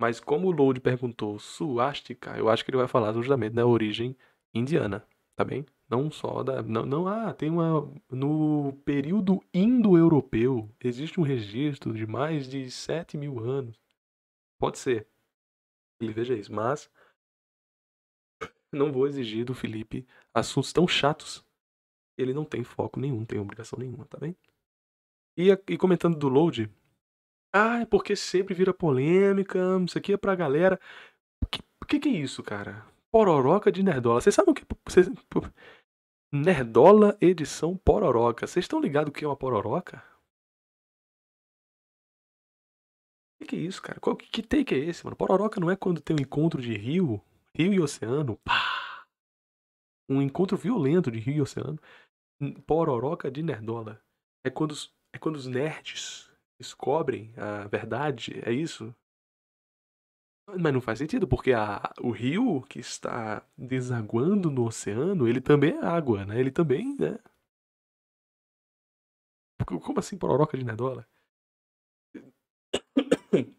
Mas como o Load perguntou suástica, eu acho que ele vai falar justamente da origem indiana, tá bem? Não só da. Não, não ah, tem uma. No período indo-europeu, existe um registro de mais de 7 mil anos. Pode ser. Ele veja isso. Mas. Não vou exigir do Felipe assuntos tão chatos. Ele não tem foco nenhum, tem obrigação nenhuma, tá bem? E, e comentando do load. Ah, é porque sempre vira polêmica. Isso aqui é pra galera. O que, que, que é isso, cara? pororoca de nerdola. Vocês sabem o que. É Nerdola edição Pororoca. Vocês estão ligados o que é uma pororoca? O que, que, é isso, cara? Qual, que, que take é esse, mano? Pororoca não é quando tem um encontro de rio, rio e oceano? Pá! Um encontro violento de rio e oceano. Pororoca de nerdola. É quando, é quando os nerds descobrem a verdade, é isso? Mas não faz sentido, porque a, o rio que está desaguando no oceano, ele também é água, né? Ele também, né? Como assim pororoca de nerdola? [coughs]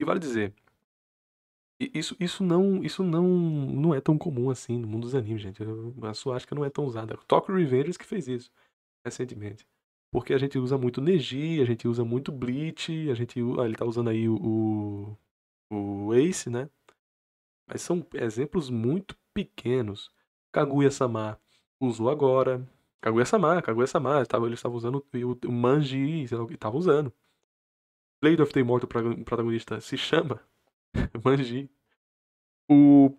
E vale dizer, isso, isso, não, isso não, não é tão comum assim no mundo dos animes, gente. Eu, a suástica não é tão usada. Tokyo Revengers que fez isso recentemente. Porque a gente usa muito Neji, a gente usa muito Bleach, a gente. Ah, ele tá usando aí o, o o Ace, né? Mas são exemplos muito pequenos. Kaguya-sama usou agora. Kaguya-sama, Kaguya-sama, ele estava usando o Manji, sei lá o que estava usando. Blade of the Immortal, o protagonista, se chama [laughs] Manji. O,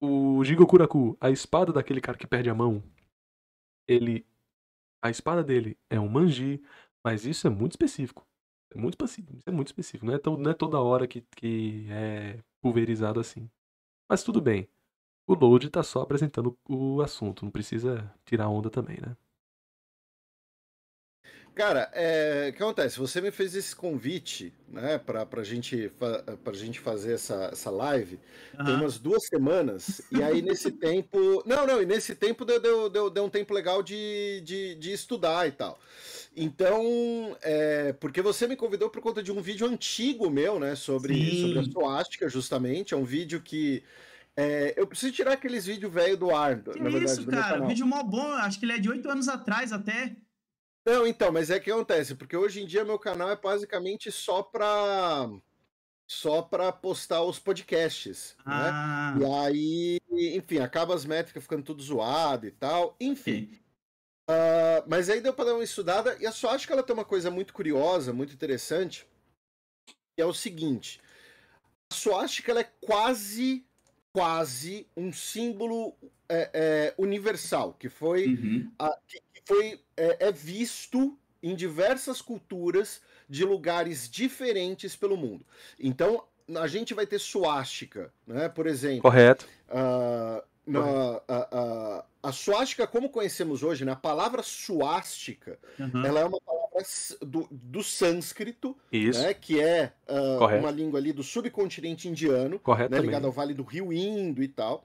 o Jigokuraku, a espada daquele cara que perde a mão, ele... A espada dele é um Manji, mas isso é muito específico. É muito específico, é muito específico. Não é, tão, não é toda hora que, que é pulverizado assim. Mas tudo bem. O load está só apresentando o assunto, não precisa tirar onda também, né?
Cara, é, o que acontece? Você me fez esse convite, né, pra, pra, gente, pra gente fazer essa, essa live, uhum. tem umas duas semanas, e aí nesse [laughs] tempo. Não, não, e nesse tempo deu, deu, deu, deu um tempo legal de, de, de, estudar e tal. Então, é, porque você me convidou por conta de um vídeo antigo meu, né, sobre, sobre a suástica, justamente. É um vídeo que. É, eu preciso tirar aqueles vídeos velho do ar. Que na verdade, isso, cara? Vídeo mó bom, acho que
ele é de oito anos atrás até.
Não, então, mas é que acontece, porque hoje em dia meu canal é basicamente só pra. Só pra postar os podcasts. Né? Ah. Né? E aí, enfim, acaba as métricas ficando tudo zoado e tal. Enfim. Uh, mas aí deu para dar uma estudada e eu só acho que ela tem uma coisa muito curiosa, muito interessante, que é o seguinte: a suástica ela é quase, quase um símbolo é, é, universal, que foi uhum. a, que, foi é, é visto em diversas culturas de lugares diferentes pelo mundo. Então, a gente vai ter suástica, né? Por exemplo. Correto. Uh, na, a, a, a suástica, como conhecemos hoje, né? a palavra suástica, uhum. ela é uma palavra do, do sânscrito, Isso. Né? que é uh, uma língua ali do subcontinente indiano, né? ligada ao Vale do Rio Indo e tal.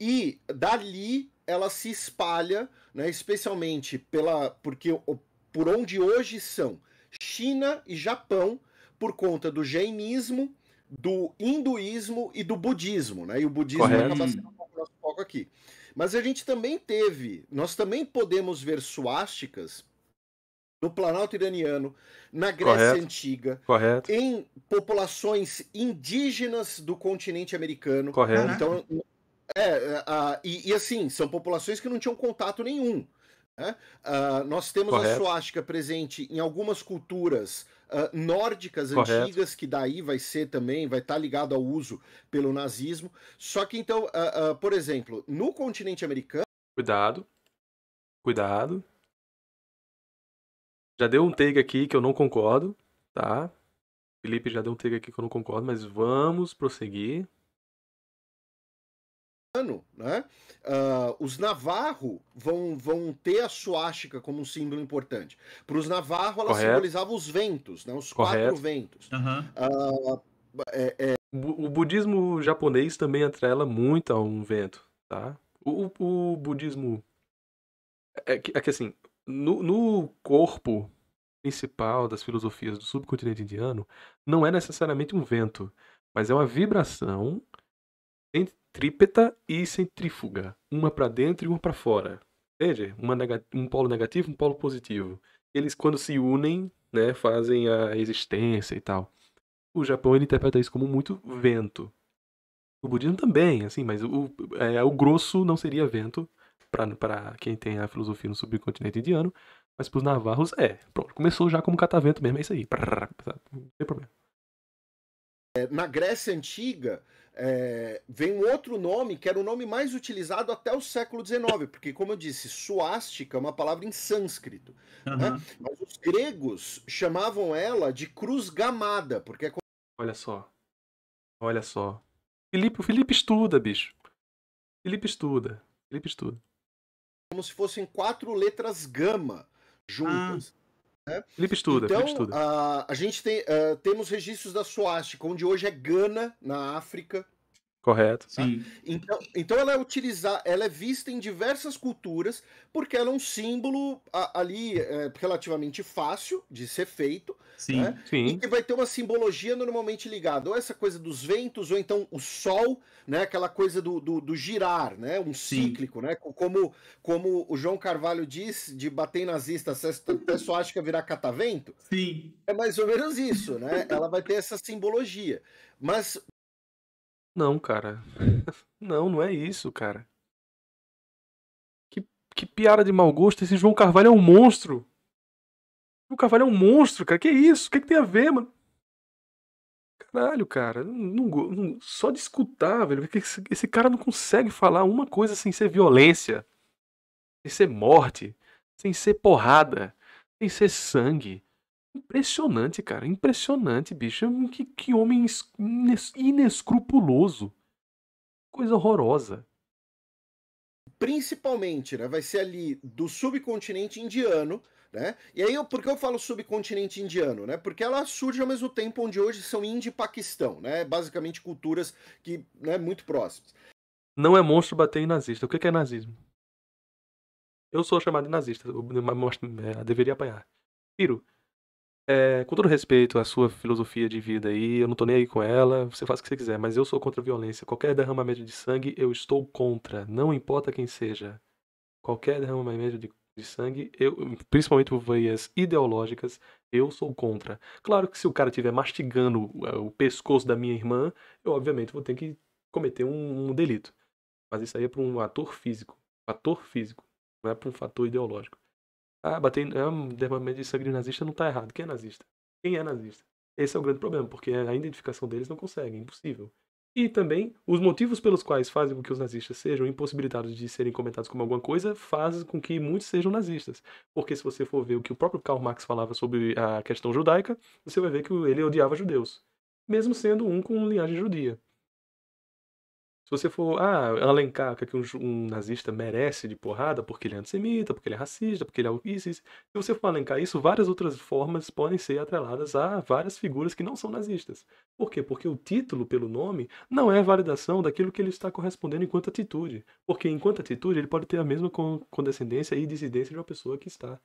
E dali ela se espalha, né, especialmente pela porque por onde hoje são China e Japão por conta do jainismo, do hinduísmo e do budismo, né? E o budismo Correto. acaba sendo o nosso foco aqui. Mas a gente também teve, nós também podemos ver suásticas no Planalto Iraniano, na Grécia Correto. Antiga, Correto. em populações indígenas do continente americano. Correto. Então, é, uh, e, e, assim, são populações que não tinham contato nenhum. Né? Uh, nós temos Correto. a suástica presente em algumas culturas uh, nórdicas Correto. antigas, que daí vai ser também, vai estar tá ligado ao uso pelo nazismo. Só que então, ah, por exemplo, no continente americano.
Cuidado. Cuidado. Já deu um take aqui que eu não concordo, tá? Felipe já deu um take aqui que eu não concordo, mas
vamos prosseguir ano, né, uh, os navarro vão, vão ter a suástica como um símbolo importante. Para os navarro, ela Correto. simbolizava os ventos, né, os Correto. quatro ventos. Uhum.
Uh, é, é... O budismo japonês também atrela muito a um vento, tá? O, o, o budismo... É que, é que assim, no, no corpo principal das filosofias do subcontinente indiano não é necessariamente um vento, mas é uma vibração trípeta e centrífuga. Uma para dentro e uma para fora. Entende? um polo negativo, um polo positivo. Eles, quando se unem, né, fazem a existência e tal. O Japão ele interpreta isso como muito vento. O budismo também, assim, mas o, é, é o grosso não seria vento para quem tem a filosofia no subcontinente indiano, mas para os navarros é. Pronto, começou já como catavento mesmo, é isso aí. Não tem problema.
É, na Grécia Antiga, é, vem um outro nome que era o nome mais utilizado até o século XIX, porque, como eu disse, suástica é uma palavra em sânscrito. Uhum. Né? Mas os gregos chamavam ela de cruz gamada, porque é. Olha
só. Olha só. Felipe, o Felipe estuda, bicho. Felipe
estuda. Felipe estuda. Como se fossem quatro letras gama juntas. Ah. Né? Felipe estuda, então, Felipe estuda. A, a gente tem, uh, temos registros da suástica, onde hoje é Gana, na África,
Correto. Tá. Sim.
Então, então ela é utilizada, ela é vista em diversas culturas, porque ela é um símbolo a, ali é, relativamente fácil de ser feito. Sim, né?
sim.
E que
vai ter uma simbologia normalmente ligada, ou essa coisa dos ventos, ou então o sol, né? Aquela coisa do, do, do girar, né? Um cíclico, sim. né? Como, como o João Carvalho diz, de bater nazista, até só acha que virar catavento. Sim. É mais ou menos isso, né? ela vai ter essa simbologia. Mas
não, cara. [laughs] Não, não é isso, cara. Que, que piada de mau gosto. Esse João Carvalho é um monstro. O Carvalho é um monstro, cara. Que isso? O que, é que tem a ver, mano? Caralho, cara. Não, não, só de escutar, velho. Esse, esse cara não consegue falar uma coisa sem ser violência, sem ser morte, sem ser porrada, sem ser sangue, Impressionante, cara. Impressionante, bicho. Que, que homem inescrupuloso. Coisa horrorosa.
Principalmente, né? Vai ser ali do subcontinente indiano, né? E aí, por que eu falo subcontinente indiano, né? Porque ela surge ao mesmo tempo onde hoje são Índia e Paquistão, né? Basicamente culturas que, né, muito próximas.
Não é monstro bater em nazista. O que é nazismo? Eu sou chamado de nazista. Eu deveria apanhar. Piro, é, com todo respeito à sua filosofia de vida aí, eu não tô nem aí com ela, você faz o que você quiser, mas eu sou contra a violência. Qualquer derramamento de sangue, eu estou contra, não importa quem seja. Qualquer derramamento de, de sangue, eu, principalmente por veias ideológicas, eu sou contra. Claro que se o cara estiver mastigando é, o, pescoço da minha irmã, eu obviamente vou ter que cometer um, um delito. Mas isso aí é para um ator físico, fator físico, não é para um fator ideológico. Ah, bater em ah, é derramamento de sangue nazista não está errado. Quem é nazista? Quem é nazista? Esse é o grande problema, porque a identificação deles não consegue, é impossível. E também, os motivos pelos quais fazem com que os nazistas sejam impossibilitados de serem comentados como alguma coisa fazem com que muitos sejam nazistas. Porque se você for ver o que o próprio Karl Marx falava sobre a questão judaica, você vai ver que ele odiava judeus, mesmo sendo um com linhagem judia. Se você for ah, alencar é que um, um, nazista merece de porrada porque ele é antissemita, porque ele é racista, porque ele é isso, isso. Se você for alencar isso, várias outras formas podem ser atreladas a várias figuras que não são nazistas. Por quê? Porque o título pelo nome não é validação daquilo que ele está correspondendo enquanto atitude. Porque enquanto atitude, ele pode ter a mesma condescendência e dissidência de uma pessoa que está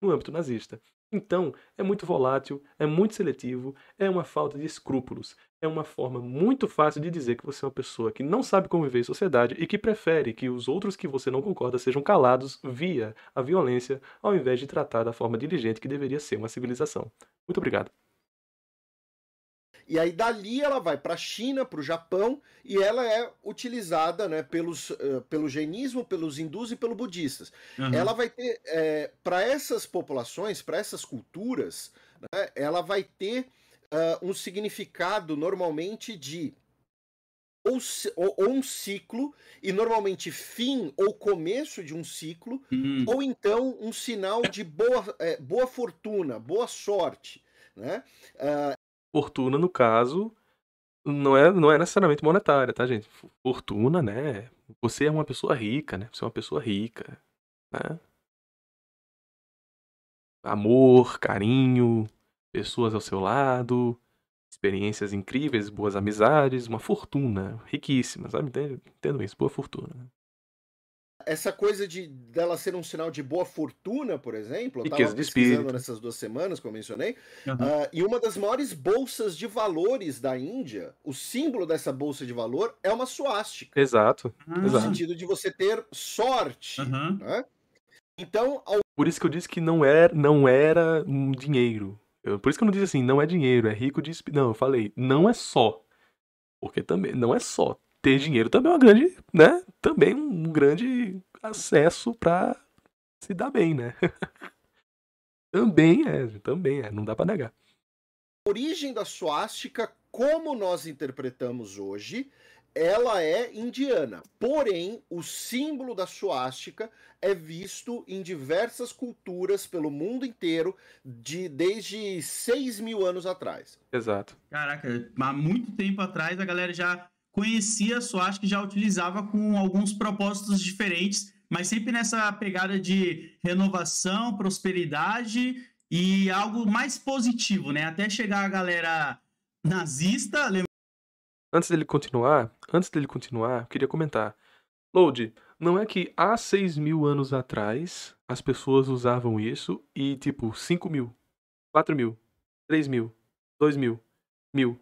no âmbito nazista. Então, é muito volátil, é muito seletivo, é uma falta de escrúpulos, é uma forma muito fácil de dizer que você é uma pessoa que não sabe conviver em sociedade e que prefere que os outros que você não concorda sejam calados via a violência, ao invés de tratar da forma diligente que deveria ser uma civilização. Muito obrigado.
E aí dali ela vai para a China, para o Japão, e ela é utilizada né, pelos, uh, pelo jainismo, pelos hindus e pelos budistas. Uhum. Ela vai ter, é, eh, para essas populações, para essas culturas, né, ela vai ter uh, um significado normalmente de ou, ou, um ciclo, e normalmente fim ou começo de um ciclo, uhum. ou então um sinal de boa, é, boa fortuna, boa sorte. Né? Uh,
fortuna, no caso, não é, não é necessariamente monetária, tá, gente? Fortuna, né? Você é uma pessoa rica, né? Você é uma pessoa rica, né? Amor, carinho, pessoas ao seu lado, experiências incríveis, boas amizades, uma fortuna riquíssima, sabe? Entendo, entendo isso, boa fortuna. Né?
essa coisa de dela ser um sinal de boa fortuna, por exemplo, eu estava pesquisando nessas duas semanas, como eu mencionei, uhum. uh, e uma das maiores bolsas de valores da Índia, o símbolo dessa bolsa de valor é uma suástica.
Exato. Uhum. No sentido
de você ter sorte. Uhum. Né? Então, ao...
por isso que eu disse que não era, é, não era um dinheiro. Eu, por isso que eu não disse assim, não é dinheiro, é rico de espírito. Não, eu falei, não é só. Porque também não é só, ter dinheiro também é uma grande, né? Também um grande acesso para se dar bem, né? [laughs] também é, também é, não dá para negar.
Origem da suástica, como nós interpretamos hoje, ela é indiana. Porém, o símbolo da suástica é visto em diversas culturas pelo mundo inteiro de desde 6 mil anos atrás.
Exato. Caraca, há muito tempo atrás a galera já conhecia, só acho que já utilizava com alguns propósitos diferentes, mas sempre nessa pegada de renovação, prosperidade e algo mais positivo, né? Até chegar a galera nazista.
Antes dele continuar, antes dele continuar, eu queria comentar. Load, não é que há 6 mil anos atrás as pessoas usavam isso e tipo 5 mil, 4 mil, 3 mil, 2 mil, mil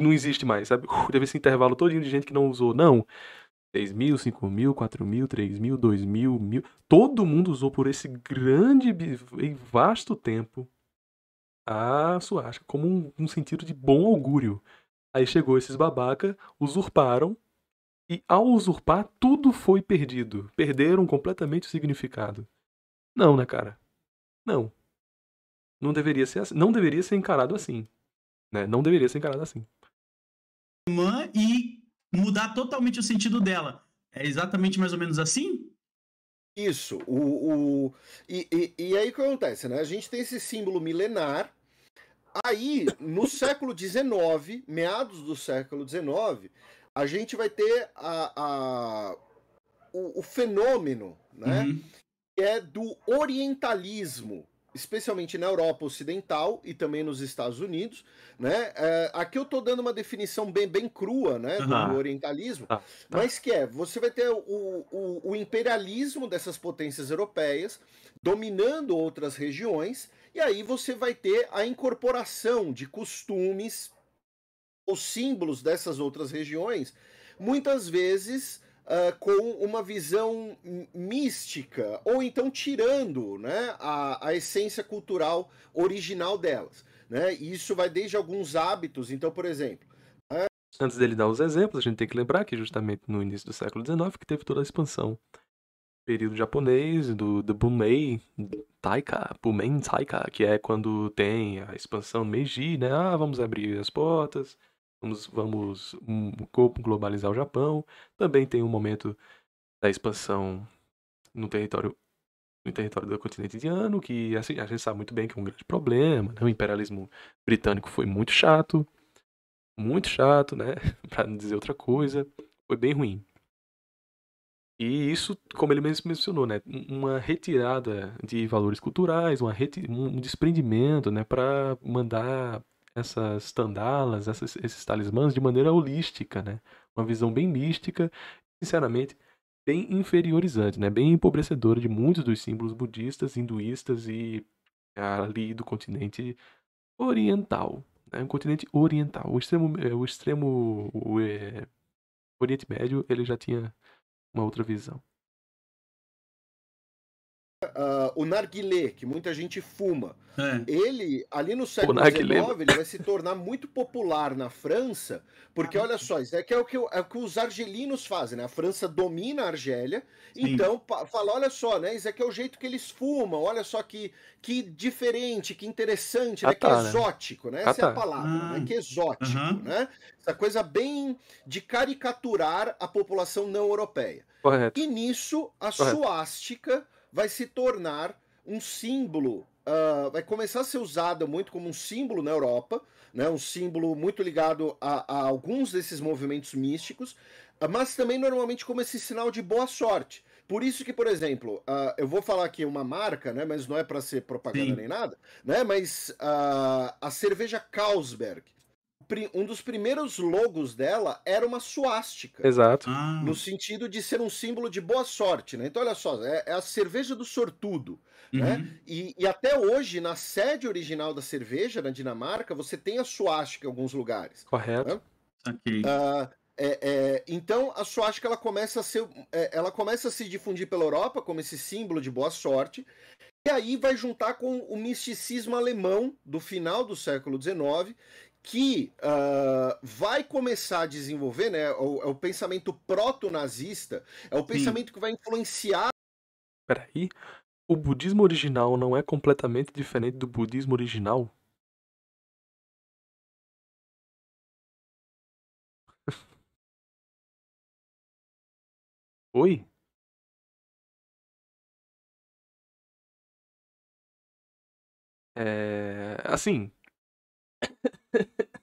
não existe mais, sabe? Deve uh, esse intervalo todinho de gente que não usou. Não. 6 mil, 5 mil, 4 mil, 3 mil, 2 mil, mil. Todo mundo usou por esse grande e vasto tempo a suástica como um, um sentido de bom augúrio. Aí chegou esses babaca, usurparam, e ao usurpar, tudo foi perdido. Perderam completamente o significado. Não, né, cara? Não. Não deveria ser, assim, não deveria ser encarado assim. Né? Não deveria ser encarada assim.
Irmã e mudar totalmente o sentido dela. É exatamente mais ou menos assim?
Isso. O, o... E, e, e aí o que acontece, né? A gente tem esse símbolo milenar. Aí, no [laughs] século XIX, meados do século XIX, a gente vai ter a, a o, o, fenômeno, né? Uhum. Que é do orientalismo especialmente na Europa Ocidental e também nos Estados Unidos, né? É, aqui eu estou dando uma definição bem, bem crua, né, do uhum. orientalismo, tá. mas que é, você vai ter o, o, o imperialismo dessas potências europeias dominando outras regiões, e aí você vai ter a incorporação de costumes, os símbolos dessas outras regiões, muitas vezes Uh, com uma visão mística, ou então tirando né, a, a essência cultural original delas. Né? E isso vai desde alguns hábitos, então, por exemplo.
Uh... Antes dele dar os exemplos, a gente tem que lembrar que justamente no início do século XIX que teve toda a expansão. Período japonês, do, do Bumei Taika, Bumen Taika, que é quando tem a expansão Meiji, né? Ah, vamos abrir as portas, Vamos, vamos hum, globalizar o Japão. Também tem um momento da expansão no território no território do continente indiano, que assim, a gente sabe muito bem que é um grande problema. Né? O imperialismo britânico foi muito chato, muito chato, né? [laughs] para não dizer outra coisa, foi bem ruim. E isso, como ele mesmo mencionou, né? uma retirada de valores culturais, uma reti um desprendimento né? para mandar essas tandalas, essas, esses talismãs de maneira holística, né? Uma visão bem mística, sinceramente, bem inferiorizante, né? Bem empobrecedora de muitos dos símbolos budistas, hinduístas e ali do continente
oriental,
né? Um continente oriental. O extremo, é, o extremo, o, é, Oriente Médio, ele já tinha uma outra visão.
Uh, o narguilé, que muita gente fuma, é. ele, ali no século XIX, ele vai se tornar muito popular na França, porque ah, olha só, isso é que é o que, é o que os argelinos fazem, né? A França domina a Argélia, sim. então fala, olha só, né? Isso aqui é o jeito que eles fumam, olha só que, que diferente, que interessante, ah, né? Tá, que né? exótico, né? Essa é a palavra, né? ah. né? Que exótico, uhum. né? Essa coisa bem de caricaturar a população não europeia. Correto. E nisso, a Correto. suástica vai se tornar um símbolo Uh, vai começar a ser usada muito como um símbolo na Europa, né, um símbolo muito ligado a, a alguns desses movimentos místicos, ah, mas também normalmente como esse sinal de boa sorte. Por isso que, por exemplo, uh, eu vou falar aqui uma marca, né, mas não é para ser propaganda Sim. nem nada, né, mas a cerveja Carlsberg, um dos primeiros logos dela era uma suástica.
Exato. Ah. No
sentido de ser um símbolo de boa sorte, né? Então, olha só, é, é a cerveja do sortudo. Né? Uhum. Né? E, e, até hoje, na sede original da cerveja, na Dinamarca, você tem a suástica em alguns lugares. Correto. Né? Okay. Uh, é, é, então a suástica ela começa a ser, é, ela começa a se difundir pela Europa como esse símbolo de boa sorte e aí vai juntar com o misticismo alemão do final do século XIX que uh, vai começar a desenvolver, né? É o, é o pensamento proto-nazista, é o pensamento que vai influenciar.
Peraí, o budismo original não é completamente diferente do budismo original?
[laughs] Oi?
É, assim, [laughs]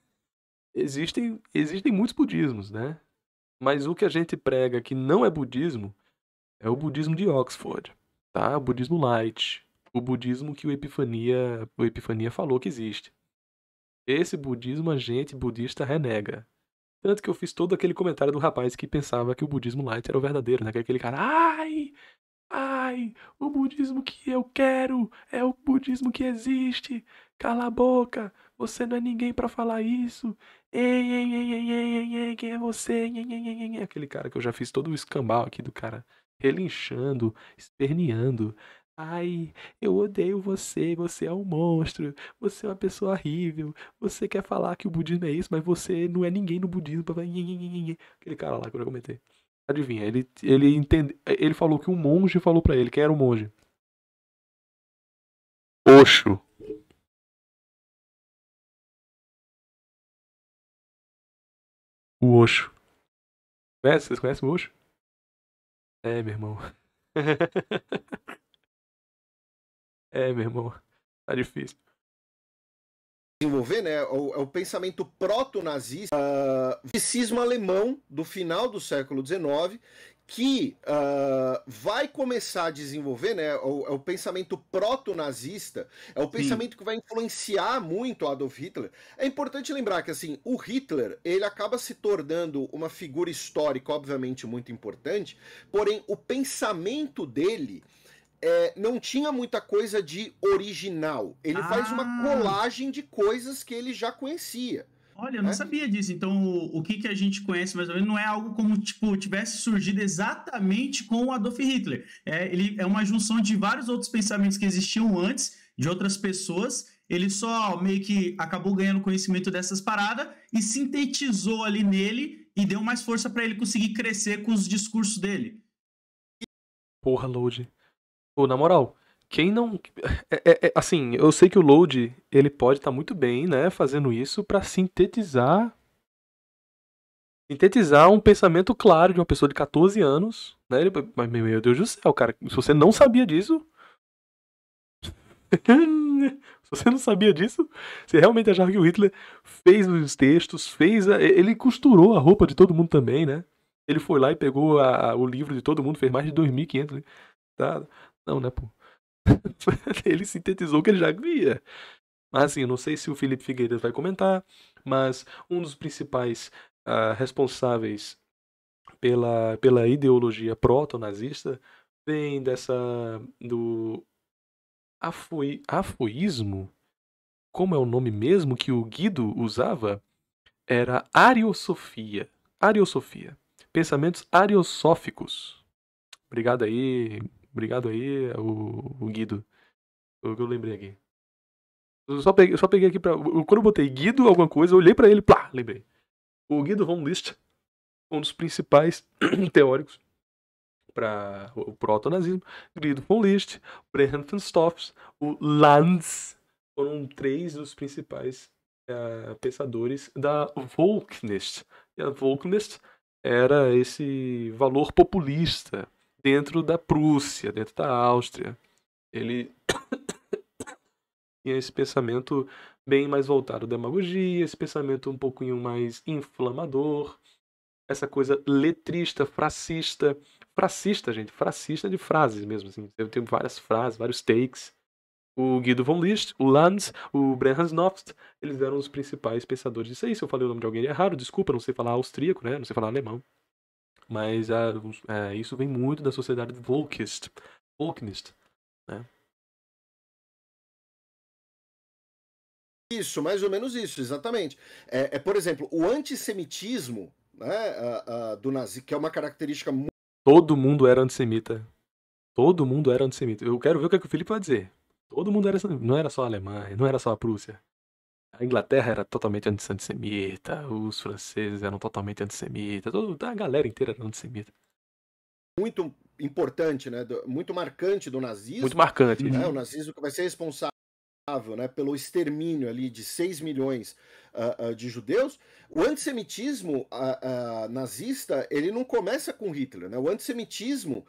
existem, existem muitos budismos, né? Mas o que a gente prega que não é budismo é o budismo de Oxford, tá? O budismo light, o budismo que o Epifania, o Epifania falou que existe. Esse budismo a gente budista renega. Tanto que eu fiz todo aquele comentário do rapaz que pensava que o budismo light era o verdadeiro, né? Que é aquele cara, ai, ai, o budismo que eu quero é o budismo que existe, Cala a boca! Você não é ninguém para falar isso! Ei, ei, ei, ei, ei, ei, quem é você? Ei, ei, ei, ei, Aquele cara que eu já fiz todo o escambau aqui do cara relinchando, esperneando. Ai, eu odeio você, você é um monstro, você é uma pessoa horrível, você quer falar que o budismo é isso, mas você não é ninguém no budismo. Aquele cara lá que eu já comentei. Adivinha, ele, ele, entende, ele falou que um monge falou para ele, quem era o um monge?
Oxo. O Osho. Conhece? Vocês conhecem o Osho? É, meu irmão. [laughs] é, meu
irmão. Tá difícil.
Desenvolver, né? O, é o pensamento proto-nazista, uh, alemão do final do século XIX, que uh, vai começar a desenvolver, né? É o, é o pensamento proto-nazista, é o pensamento Sim. que vai influenciar muito Adolf Hitler. É importante lembrar que assim, o Hitler ele acaba se tornando uma figura histórica, obviamente muito importante, porém o pensamento dele é, não tinha muita coisa de original. Ele ah. faz uma ah. colagem de coisas que ele já conhecia. Olha, eu não é?
sabia disso. Então, o, o, que, que a gente conhece mais ou menos não é algo como tipo tivesse surgido exatamente com o Adolf Hitler. É, ele é uma junção de vários outros pensamentos que existiam antes de outras pessoas. Ele só meio que acabou ganhando conhecimento dessas paradas e sintetizou ali nele e deu mais força para ele conseguir crescer com os discursos dele.
Porra, Load. Pô, na moral, quem não. É, é, é, assim, eu sei que o Load ele pode estar tá muito bem, né, fazendo isso para sintetizar. Sintetizar um pensamento claro de uma pessoa de 14 anos, né? Ele, mas meu Deus do céu, cara, se você não sabia disso. [laughs] se você não sabia disso, você realmente achava que o Hitler fez os textos, fez. A, ele costurou a roupa de todo mundo também, né? Ele foi lá e pegou a, o livro de todo mundo, fez mais de 2.500. Né? Tá? Não, né, pô? [laughs] ele sintetizou o que ele já via. Mas assim, eu não sei se o Felipe Figueiredo vai comentar, mas um dos principais uh, responsáveis pela, pela ideologia proto-nazista vem dessa do afoi, afoísmo. Como é o nome mesmo que o Guido usava? Era ariosofia. Ariosofia. Pensamentos ariosóficos. Obrigado aí, Obrigado aí, o, o Guido. O que eu lembrei aqui. Eu só peguei, só peguei aqui pra. quando eu botei Guido alguma coisa, eu olhei pra ele, plá, lembrei. O Guido von List, um dos principais [clears throat] teóricos para o proto-nazismo. Guido von List, Brehrenfenstoffs, o Lanz, foram três dos principais uh, pensadores da Volknist. E a Volknist era esse valor populista dentro da Prússia, dentro da Áustria. Ele [coughs] tinha esse pensamento bem mais voltado à demagogia, esse pensamento um pouquinho mais inflamador, essa coisa letrista, fracista, fracista, gente, fracista de frases mesmo, assim. Eu tenho várias frases, vários takes. O Guido von List, o Lanz, o Brehans-Nofst, eles eram os principais pensadores disso aí. Se eu falei o nome de alguém errado, desculpa, não sei falar austríaco, né? Não sei falar alemão. Mas ah, é, isso vem muito da sociedade Volkist, Volknist, né?
Isso, mais ou menos isso, exatamente. É, é por exemplo, o antissemitismo né, do nazi, que é uma característica Todo
mundo era antissemita. Todo mundo era antissemita. Eu quero ver o que, é que o Felipe vai dizer. Todo mundo era não era só a Alemanha, não era só a Prússia a Inglaterra era totalmente antissemita, os franceses eram totalmente antissemitas, toda a galera inteira era antissemita.
Muito importante, né? Muito marcante do nazismo. Muito marcante. Né? O nazismo que vai ser responsável né, pelo extermínio ali de 6 milhões uh, uh, de judeus, o antissemitismo uh, nazista ele não começa com Hitler. Né? O antissemitismo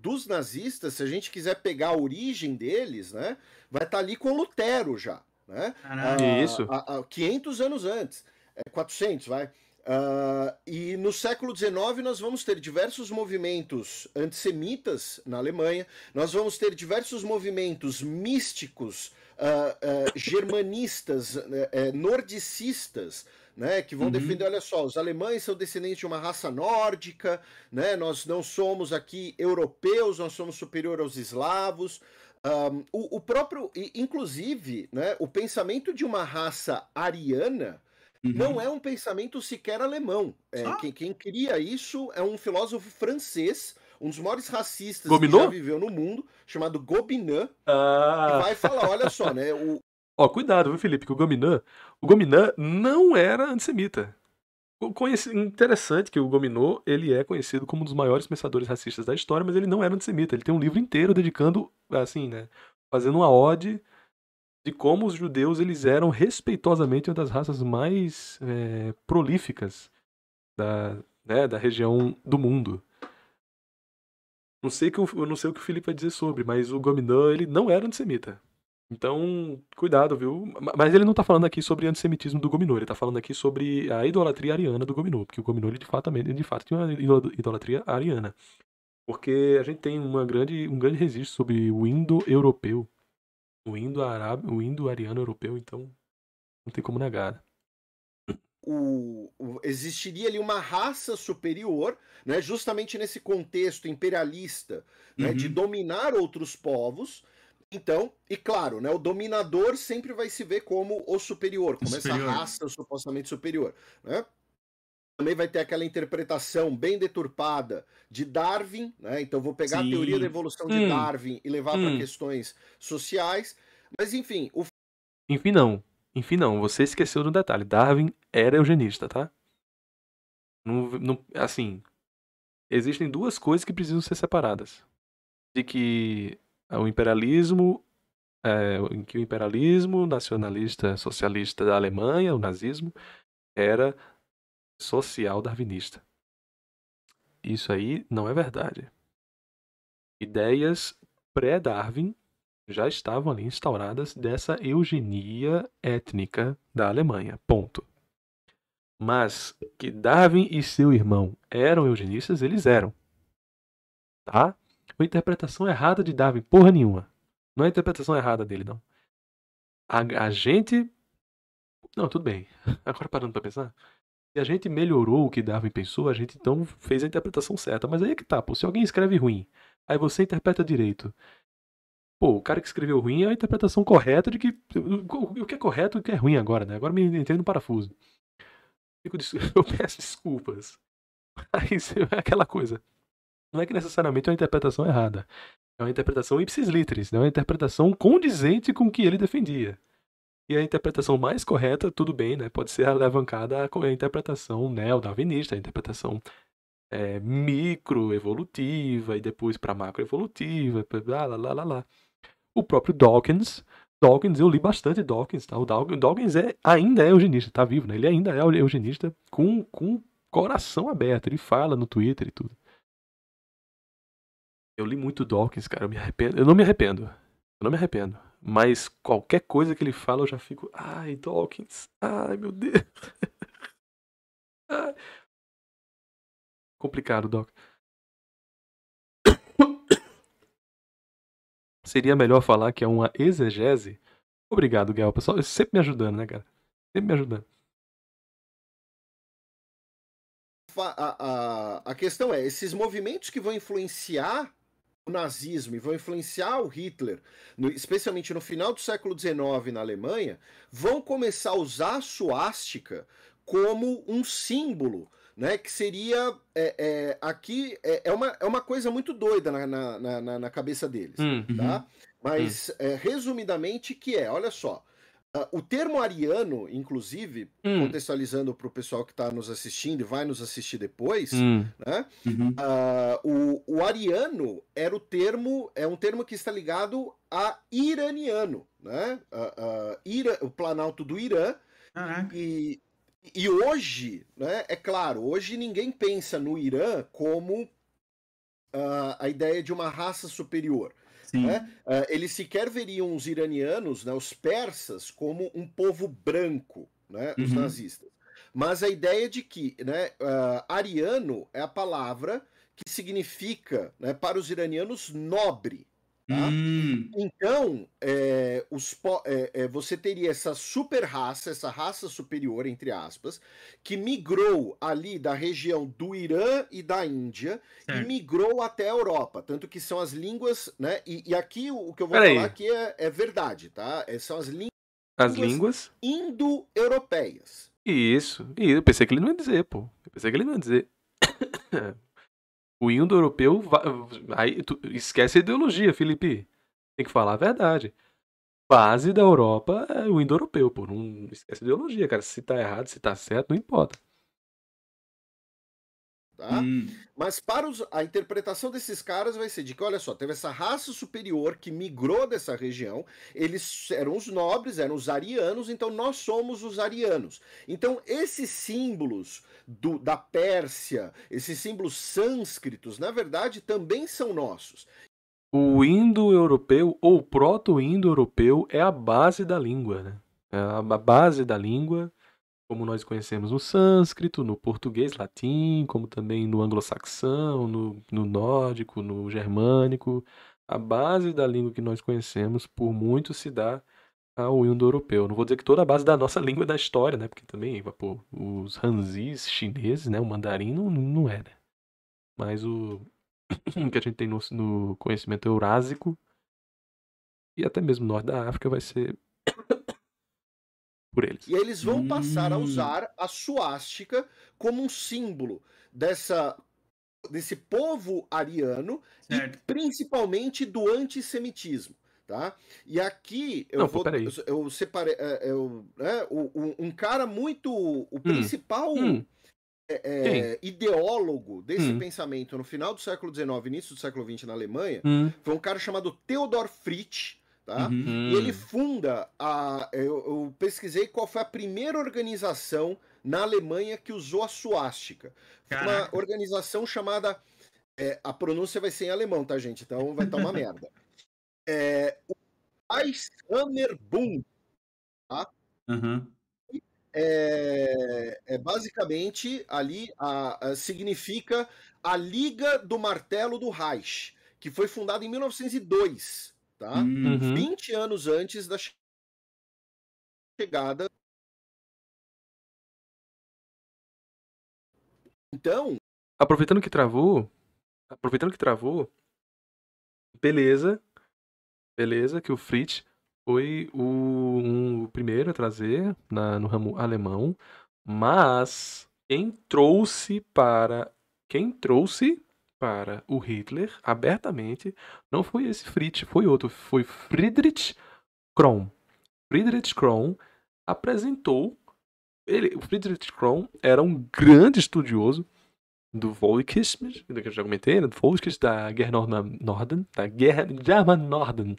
dos nazistas, se a gente quiser pegar a origem deles, né, vai estar tá ali com Lutero já né? Ah, isso. A, a, 500 anos antes, é 400, vai. Uh, e no século XIX nós vamos ter diversos movimentos antissemitas na Alemanha, nós vamos ter diversos movimentos místicos, uh, uh, germanistas, né, é, nordicistas, né, que vão uhum. defender, olha só, os alemães são descendentes de uma raça nórdica, né, nós não somos aqui europeus, nós somos superior aos eslavos, um, o, o, próprio, inclusive, né, o pensamento de uma raça ariana uhum. não é um pensamento sequer alemão. É, ah. quem, quem, cria isso é um filósofo francês, um dos maiores racistas Gobineau? que já viveu no mundo, chamado Gobinan,
ah. que vai falar, olha só, né, o... [laughs] Ó, cuidado, viu, Felipe, que o Gobinan, o Gobinan não era antissemita. Interessante que o Gominô, ele é conhecido como um dos maiores pensadores racistas da história, mas ele não era antissemita. Ele tem um livro inteiro dedicando, assim, né, fazendo uma ode de como os judeus eles eram respeitosamente uma das raças mais é, prolíficas da, né, da região do mundo. Não sei, que o, eu não sei o que o Felipe vai dizer sobre, mas o Gominô, ele não era antissemita. Então, cuidado, viu? Mas ele não está falando aqui sobre antissemitismo do gominô ele está falando aqui sobre a idolatria ariana do gominô porque o gominô ele de fato, também, de fato tinha uma idolatria ariana. Porque a gente tem uma grande, um grande registro sobre o indo-europeu, o indo-arábio, o indo-ariano europeu, então não tem como negar.
O, o, existiria ali uma raça superior, né, justamente nesse contexto imperialista, né, uhum. de dominar outros povos, então, e claro, né, o dominador sempre vai se ver como o superior, como superior. essa raça supostamente superior. Né? Também vai ter aquela interpretação bem deturpada de Darwin, né? Então vou pegar Sim. a teoria da evolução de hum. Darwin e levar hum. para questões sociais. Mas enfim, o
enfim não. Enfim não, você esqueceu do detalhe. Darwin era eugenista, tá? Não, não, assim, existem duas coisas que precisam ser separadas. De que é o imperialismo, é, em que o imperialismo nacionalista socialista da Alemanha, o nazismo, era social darwinista. Isso aí não é verdade. Ideias pré-Darwin já estavam ali instauradas dessa eugenia étnica da Alemanha. Ponto. Mas que Darwin e seu irmão eram eugenistas, eles eram. Tá? uma interpretação errada de Darwin, porra nenhuma. Não é a interpretação errada dele, não. A, a gente. Não, tudo bem. [laughs] Agora parando pra pensar. Se a gente melhorou o que Darwin pensou, a gente então fez a interpretação certa. Mas aí é que tá, pô. Se alguém escreve ruim, aí você interpreta direito. Pô, o cara que escreveu ruim é a interpretação correta de que. O que é correto e o que é ruim agora, né? Agora me entendo no parafuso. [laughs] Eu peço desculpas. [laughs] Mas é aquela coisa não é que necessariamente é uma interpretação errada. É uma interpretação ipsis literis, né? é uma interpretação condizente com o que ele defendia. E a interpretação mais correta, tudo bem, né? Pode ser alavancada a interpretação neo-darwinista, a interpretação é, microevolutiva e depois para macroevolutiva, blá, blá, blá, blá, blá. O próprio Dawkins, Dawkins, eu li bastante Dawkins, tá? O Dawkins é, ainda é eugenista, tá vivo, né? Ele ainda é eugenista com, com coração aberto, ele fala no Twitter e tudo. Eu li muito Dawkins, cara. Eu me arrependo. Eu não me arrependo. Eu não me arrependo. Mas qualquer coisa que ele fala, eu já fico. Ai, Dawkins. Ai, meu Deus. [laughs] Ai. Complicado, Dawkins. [coughs] Seria melhor falar que é uma exegese. Obrigado, Gael, Pessoal, sempre me ajudando, né, cara? Sempre me ajudando.
A, a, a questão é: esses movimentos que vão influenciar o nazismo e vão influenciar o Hitler, no, especialmente no final do século XIX na Alemanha, vão começar a usar a suástica como um símbolo, né? Que seria é, é, aqui é, é, uma, é uma coisa muito doida na, na, na, na cabeça deles, hum. tá? uhum. tá? Mas uhum. resumidamente que é, olha só, Uh, o termo ariano, inclusive, hum. contextualizando para o pessoal que está nos assistindo e vai nos assistir depois, hum. né? Uhum. Uh, o, o, ariano era o termo, é um termo que está ligado a iraniano, né? Uh, Ira, o planalto do Irã. E, e hoje, né, é claro, hoje ninguém pensa no Irã como ah, a ideia de uma raça superior. Né? Uh, eles sequer veriam os iranianos, né, os persas, como um povo branco, né, uhum. os nazistas. Mas a ideia de que né, uh, ariano é a palavra que significa, né, para os iranianos, nobre. Tá? Hum. Então, é, os, é, é, você teria essa super raça, essa raça superior, entre aspas, que migrou ali da região do Irã e da Índia certo. e migrou até a Europa. Tanto que são as línguas, né? E, e aqui o, o, que eu vou Pera falar aqui é, é verdade, tá? É, são as línguas.
As línguas?
Indo-europeias.
Isso, e eu pensei que ele não ia dizer, pô. Eu pensei que ele não ia dizer. [coughs] O indo-europeu vai... aí esquece a ideologia, Felipe. Tem que falar a verdade. Base da Europa é o indo-europeu, pô. Não esquece a ideologia, cara. Se tá errado, se tá certo, não importa.
Tá? Hum. Mas para os, a interpretação desses caras vai ser de que, olha só, teve essa raça superior que migrou dessa região, eles eram os nobres, eram os arianos, então nós somos os arianos. Então esses símbolos do, da Pérsia, esses símbolos sânscritos, na verdade também são nossos.
O indo-europeu ou proto-indo-europeu é a base da língua, né? É a base da língua como nós conhecemos no sânscrito, no português, latim, como também no anglo-saxão, no, no nórdico, no germânico. A base da língua que nós conhecemos, por muito, se dá ao indo-europeu. Não vou dizer que toda a base da nossa [laughs] língua é da história, né? Porque também, pô, os hanzis chineses, né? O mandarim não, não é, né? Mas o [coughs] que a gente tem no, no conhecimento eurásico e até mesmo norte da África vai ser por eles.
E eles vão hum. passar a hum. usar a suástica como um símbolo dessa desse povo ariano certo. e principalmente do antissemitismo. Tá? E aqui eu Não, vou. Eu, eu separei. É, é, eu, né, um, cara muito. O hum. principal hum. É, é, ideólogo desse hum. pensamento no final do século XIX, início do século XX na Alemanha, hum. foi um cara chamado Theodor Fritsch, Tá? Uhum. E ele hum. funda a. Eu, eu, pesquisei qual foi a primeira organização na Alemanha que usou a suástica. Uma organização chamada. É, a pronúncia vai ser em alemão, tá, gente? Então vai estar tá uma [laughs] merda. É, o Reichshammerbund. Tá? Uhum. É, é, basicamente ali a, a, significa a Liga do Martelo do Reich, que foi fundada em 1902 tá? Uhum. 20 anos antes da chegada.
Então. Aproveitando que travou. Aproveitando
que travou. Beleza. Beleza, que o Fritz foi o, um, o primeiro a trazer na, no ramo alemão. Mas quem trouxe para. Quem trouxe para o Hitler, abertamente, não foi esse Fritz, foi outro, foi Friedrich Kron. Friedrich Kron apresentou. Ele, o Friedrich Kron era um grande estudioso do Volkism, que eu já comentei, né? do Volkism da Guerra Norden, da Guerra German Norden.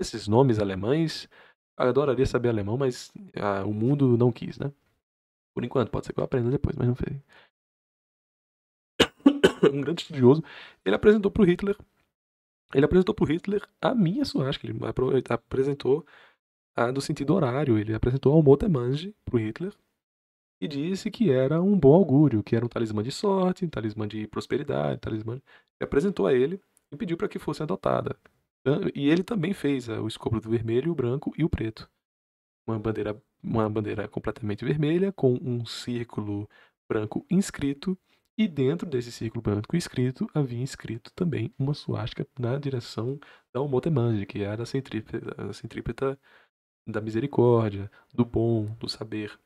Esses nomes alemães, eu adoraria saber alemão, mas ah, o mundo não quis, né? Por enquanto, pode ser que eu aprenda depois, mas não sei. [laughs] um grande estudioso, ele apresentou para o Hitler, ele apresentou para Hitler a minha suástica, ele apresentou a do sentido horário, ele apresentou ao Motemange para o Hitler e disse que era um bom augúrio, que era um talismã de sorte, um talismã de prosperidade, um talismã. Ele apresentou a ele e pediu para que fosse adotada. E ele também fez ah, o escombro do vermelho, o branco e o preto. Uma bandeira, uma bandeira completamente vermelha com um círculo branco inscrito e dentro desse círculo branco escrito, havia escrito também uma suástica na direção da Omotemange, que era é a centrípeta, a centrípeta da misericórdia, do bom, do saber.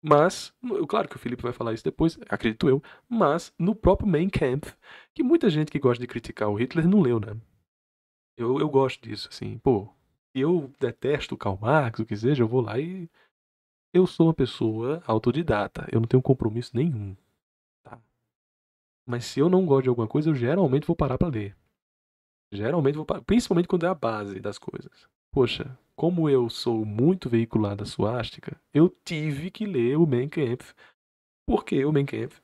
Mas, claro que o Felipe vai falar isso depois, acredito eu, mas no próprio Main Camp, que muita gente que gosta de criticar o Hitler não leu, né? Eu, eu gosto disso, assim, pô, eu detesto Karl Marx, o que seja, eu vou lá e. Eu sou uma pessoa autodidata, eu não tenho compromisso nenhum mas se eu não gosto de alguma coisa, eu geralmente vou parar para ler. Geralmente vou parar, principalmente quando é a base das coisas. Poxa, como eu sou muito veiculado à suástica, eu tive que ler o Mein Kampf. Porque o Mein Kampf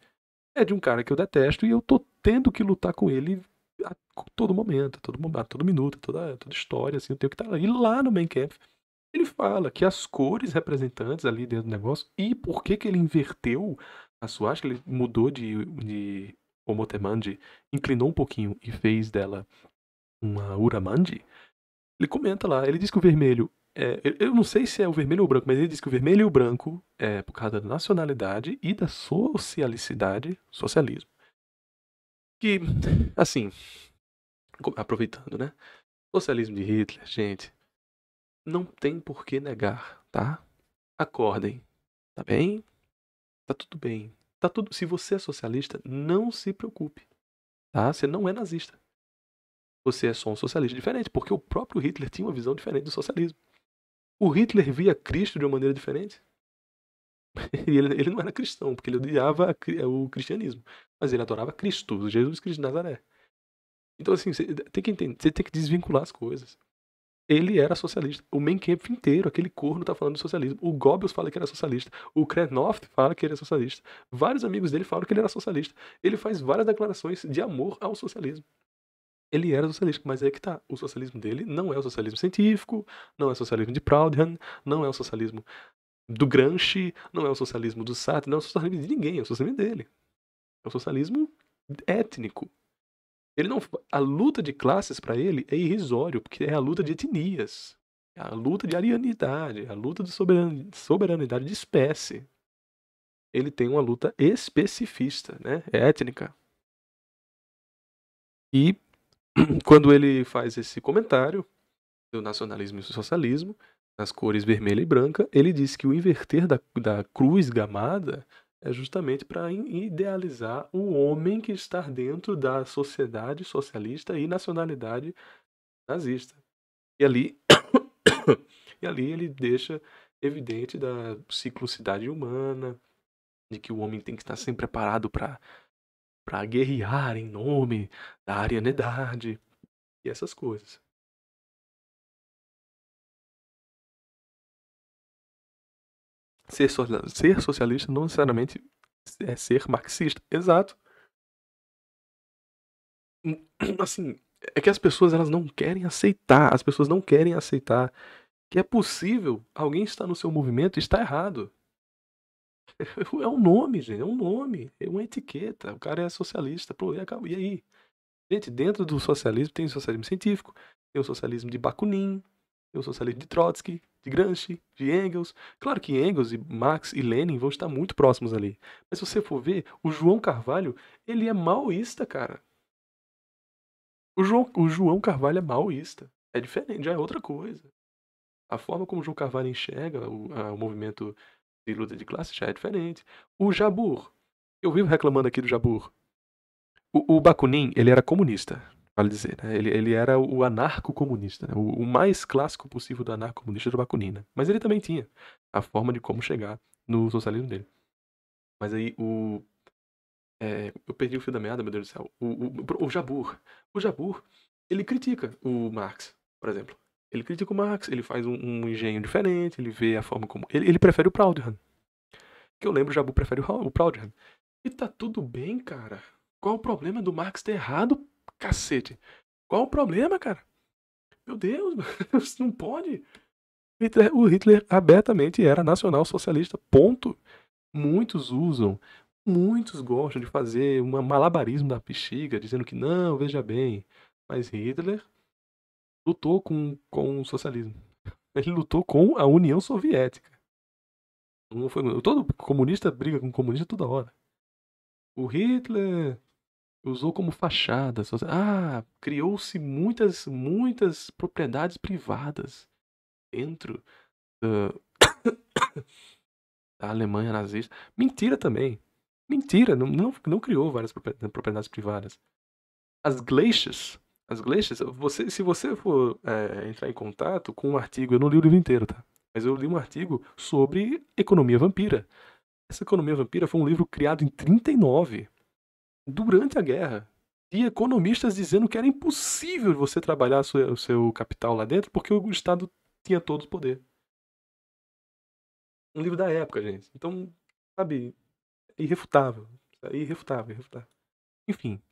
é de um cara que eu detesto e eu tô tendo que lutar com ele a todo momento, a todo, a todo minuto, a toda, toda história, assim, eu tenho que estar tá lá. E lá no Mein Kampf, ele fala que as cores representantes ali dentro do negócio e por que, que ele inverteu a suástica, ele mudou de, de Omotemandi inclinou um pouquinho e fez dela uma Uramandi, ele comenta lá, ele diz que o vermelho é, eu não sei se é o vermelho ou o branco, mas ele diz que o vermelho e o branco é por causa da nacionalidade e da socialicidade, socialismo. Que, assim, aproveitando, né? Socialismo de Hitler, gente, não tem por que negar, tá? Acordem, tá bem? Tá tudo bem. Tá tudo, se você é socialista, não se preocupe. Tá? Você não é nazista. Você é só um socialista diferente, porque o próprio Hitler tinha uma visão diferente do socialismo. O Hitler via Cristo de uma maneira diferente. [laughs] Ele, ele não era cristão, porque ele odiava o cristianismo. Mas ele adorava Cristo, Jesus Cristo de Nazaré. Então, assim, você tem que entender, você tem que desvincular as coisas ele era socialista. O main inteiro, aquele corno, tá falando de socialismo. O Goebbels fala que era socialista. O Krenov fala que ele é socialista. Vários amigos dele falam que ele era socialista. Ele faz várias declarações de amor ao socialismo. Ele era socialista, mas é que tá. O socialismo dele não é o socialismo científico, não é o socialismo de Proudhon, não é o socialismo do Gramsci, não é o socialismo do Sartre, não é o socialismo de ninguém, é o socialismo dele. É o socialismo étnico, ele não, a luta de classes para ele é irrisório, porque é a luta de etnias, é a luta de arianidade, é a luta de soberanidade de espécie. Ele tem uma luta especificista, né? É étnica. E [clears throat] quando ele faz esse comentário do nacionalismo e socialismo, nas cores vermelha e branca, ele diz que o inverter da, da cruz gamada é justamente para idealizar o homem que está dentro da sociedade socialista e nacionalidade nazista. E ali, [coughs] e ali ele deixa evidente da ciclicidade humana, de que o homem tem que estar sempre preparado para para guerrear em nome da arianidade e essas coisas.
Ser, so ser socialista não
necessariamente é ser marxista. Exato. [clears throat] Assim, é que as pessoas elas não querem aceitar. As pessoas não querem aceitar que é possível alguém estar no seu movimento e estar errado. [laughs] É um nome, gente. É um nome. É uma etiqueta. O cara é socialista. Pô, e aí? Gente, dentro do socialismo tem o socialismo científico, tem o socialismo de Bakunin, eu sou socialista de Trotsky, de Gramsci, de Engels. Claro que Engels e Marx e Lenin vão estar muito próximos ali. Mas se você for ver, o João Carvalho, ele é maoísta, cara. O João, o João Carvalho é maoísta. É diferente, já é outra coisa. A forma como o João Carvalho enxerga o, a, o movimento de luta de classe já é diferente. O Jabur. Eu vivo reclamando aqui do Jabur. O, o Bakunin, ele era comunista vale dizer. Né? Ele, ele era o anarco-comunista, né? o, o, mais clássico possível do anarco-comunista do Bakunin. Né? Mas ele também tinha a forma de como chegar no socialismo dele. Mas aí o. É, eu perdi o fio da meada, meu Deus do céu. O, o, o Jabur. O Jabur, ele critica o Marx, por exemplo. Ele critica o Marx, ele faz um, um engenho diferente, ele vê a forma como. Ele, ele prefere o Proudhon. Que eu lembro, o Jabur prefere o, o Proudhon. E tá tudo bem, cara. Qual o problema do Marx ter errado, Cacete. Qual o problema, cara? Meu Deus, isso [laughs] não pode. Hitler, o Hitler abertamente era nacional socialista. Ponto. Muitos usam, muitos gostam de fazer um malabarismo da bexiga, dizendo que não, veja bem. Mas Hitler lutou com, com o socialismo. [laughs] Ele lutou com a União Soviética. Não foi, todo comunista briga com comunista toda hora. O Hitler usou como fachada. Ah, criou-se muitas, muitas propriedades privadas dentro da, [coughs] da Alemanha nazista. Mentira também. Mentira, não, não, não criou várias propriedades privadas. As Glaciers, as Glaciers, você, se você for é, entrar em contato com um artigo, eu não li o livro inteiro, tá? Mas eu li um artigo sobre economia vampira. Essa economia vampira foi um livro criado em 39 durante a guerra. E economistas dizendo que era impossível você trabalhar o seu capital lá dentro porque o Estado tinha todo o poder. Um livro da época, gente. Então, sabe, é irrefutável. É irrefutável, irrefutável. Enfim.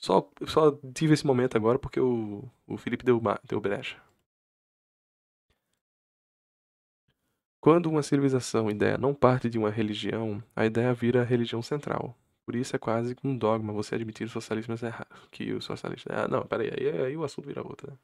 Só, só tive esse momento agora porque o, o Felipe deu, deu brecha. Quando uma civilização ideia não parte de uma religião, a ideia vira a religião central. Por isso é quase um dogma você admitir o socialismo é errado, que o socialista é... Ah, não, peraí, aí, aí, aí o assunto vira outro, né?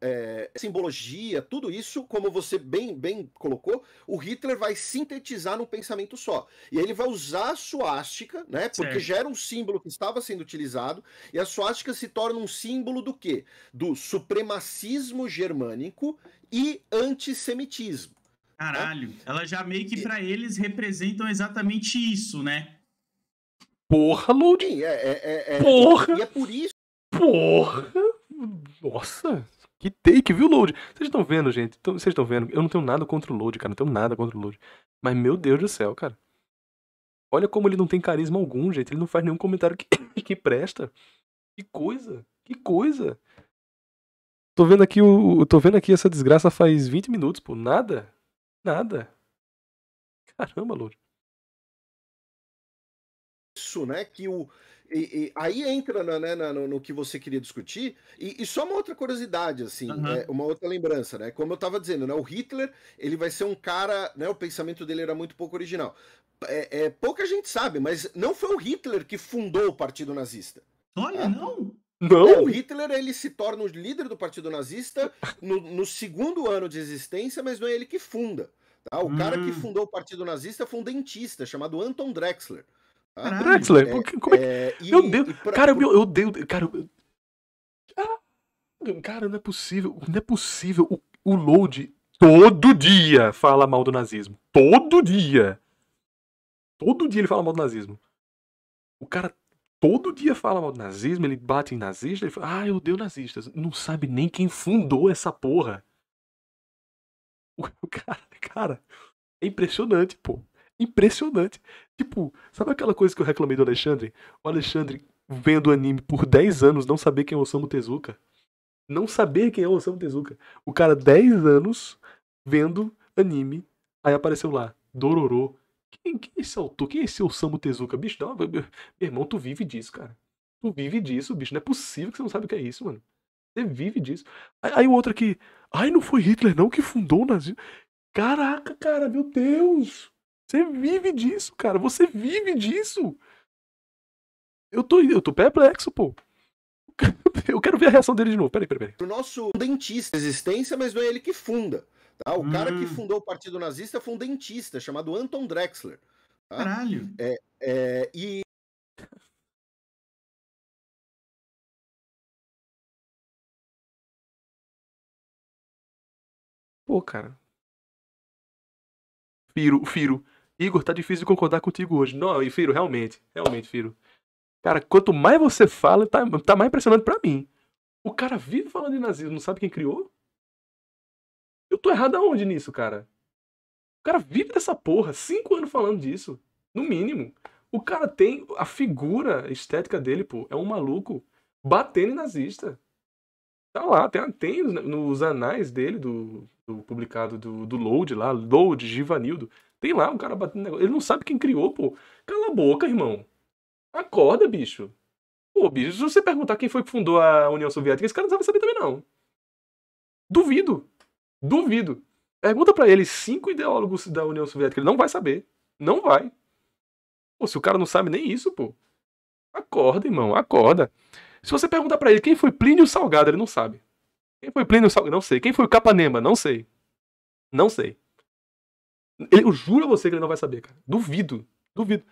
É, simbologia, tudo isso, como você bem, bem colocou, o Hitler vai sintetizar num pensamento só. E aí ele vai usar a suástica, né? Porque certo. já era um símbolo que estava sendo utilizado, e a suástica se torna um símbolo do quê? Do supremacismo germânico e antissemitismo. Caralho. É? Ela
já meio que para
eles representam exatamente isso, né? Porra, Loading. Sim, é, é, é, é, Porra. E é por isso. Porra.
Nossa. Que take, viu, Load? Vocês estão vendo, gente? Vocês estão vendo? Eu não tenho nada contra o Load, cara. Não tenho nada contra o Load. Mas, meu Deus do céu, cara. Olha como ele não tem carisma algum, gente. Ele não faz nenhum comentário que, [coughs] que presta. Que coisa. Que coisa. Tô vendo aqui o, tô vendo aqui essa desgraça faz 20 minutos, pô. Nada.
Nada. Caramba, louco
Isso, né? Que o. E, e, aí entra na, né, né, na, no, no, que você queria discutir. E, e só uma outra curiosidade, assim, uhum. né, uma outra lembrança, né? Como eu estava dizendo, né, o Hitler ele vai ser um cara, né? O pensamento dele era muito pouco original. É, é pouca gente sabe, mas não foi o Hitler que fundou o Partido Nazista. Olha, tá? não. Não. É, o Hitler ele se torna o líder do Partido Nazista no, no segundo ano de existência, mas não é ele que funda. Tá? O hum. cara que hum. fundou o Partido Nazista foi um dentista chamado Anton Drexler. Tá? Drexler? É,
como é, que... é e, meu Deus, pra... cara, meu, eu dei, cara, eu... Ah, cara, não é possível, não é possível. O, o Load todo dia fala mal do nazismo, todo dia, todo dia ele fala mal do nazismo. O cara todo dia fala mal do nazismo, ele bate em nazista, ele fala, ah, eu odeio nazistas. Não sabe nem quem fundou essa porra. O cara, [laughs] cara, é impressionante, pô. Impressionante. Tipo, sabe aquela coisa que eu reclamei do Alexandre? O Alexandre vendo anime por 10 anos, não saber quem é Osamu Tezuka. Não saber quem é Osamu Tezuka. O cara 10 anos vendo anime, aí apareceu lá, Dororo, quem, quem é esse autor? Quem é esse Osamu Tezuka? Bicho, não, meu, meu irmão, tu vive disso, cara. Tu vive disso, bicho. Não é possível que você não saiba o que é isso, mano. Você vive disso. Aí, aí o outro aqui. Ai, não foi Hitler não que fundou o nazismo. Caraca, cara, meu Deus. Você vive disso, cara. Você vive disso.
Eu tô, eu tô perplexo, pô. [laughs] Eu quero ver a reação dele de novo. Peraí, peraí, peraí. O nosso dentista existência, mas não é ele que funda. Tá? O hum. cara que hum. fundou o Partido Nazista foi um dentista chamado Anton Drexler. Tá? Caralho! É, é, e.
Pô, cara.
Firo, Firo. Igor, tá difícil de concordar contigo hoje. Não, e Firo, realmente. Realmente, Firo. Cara, quanto mais você fala, tá, tá mais impressionante para mim. O cara vive falando de nazismo, não sabe quem criou? Eu tô errado aonde nisso, cara? O cara vive dessa porra, cinco anos falando disso, no mínimo. O cara tem a figura estética dele, pô, é um maluco batendo em nazista. Tá lá, tem, tem nos anais dele, do, do publicado do, do Load lá, Load, Givanildo. Tem lá um cara batendo negócio. Ele não sabe quem criou, pô. Cala a boca, irmão. Acorda, bicho. Pô, bicho, se você perguntar quem foi que fundou a União Soviética, esse cara não vai saber também, não. Duvido. Duvido. Pergunta para ele cinco ideólogos da União Soviética. Ele não vai saber. Não vai. Pô, se o cara não sabe nem isso, pô. Acorda, irmão, acorda. Se você perguntar para ele quem foi Plínio Salgado, ele não sabe. Quem foi Plínio Salgado? Não sei. Quem foi o Capanema? Não sei. Não sei. Eu juro a você que ele não vai saber, cara. Duvido. Duvido.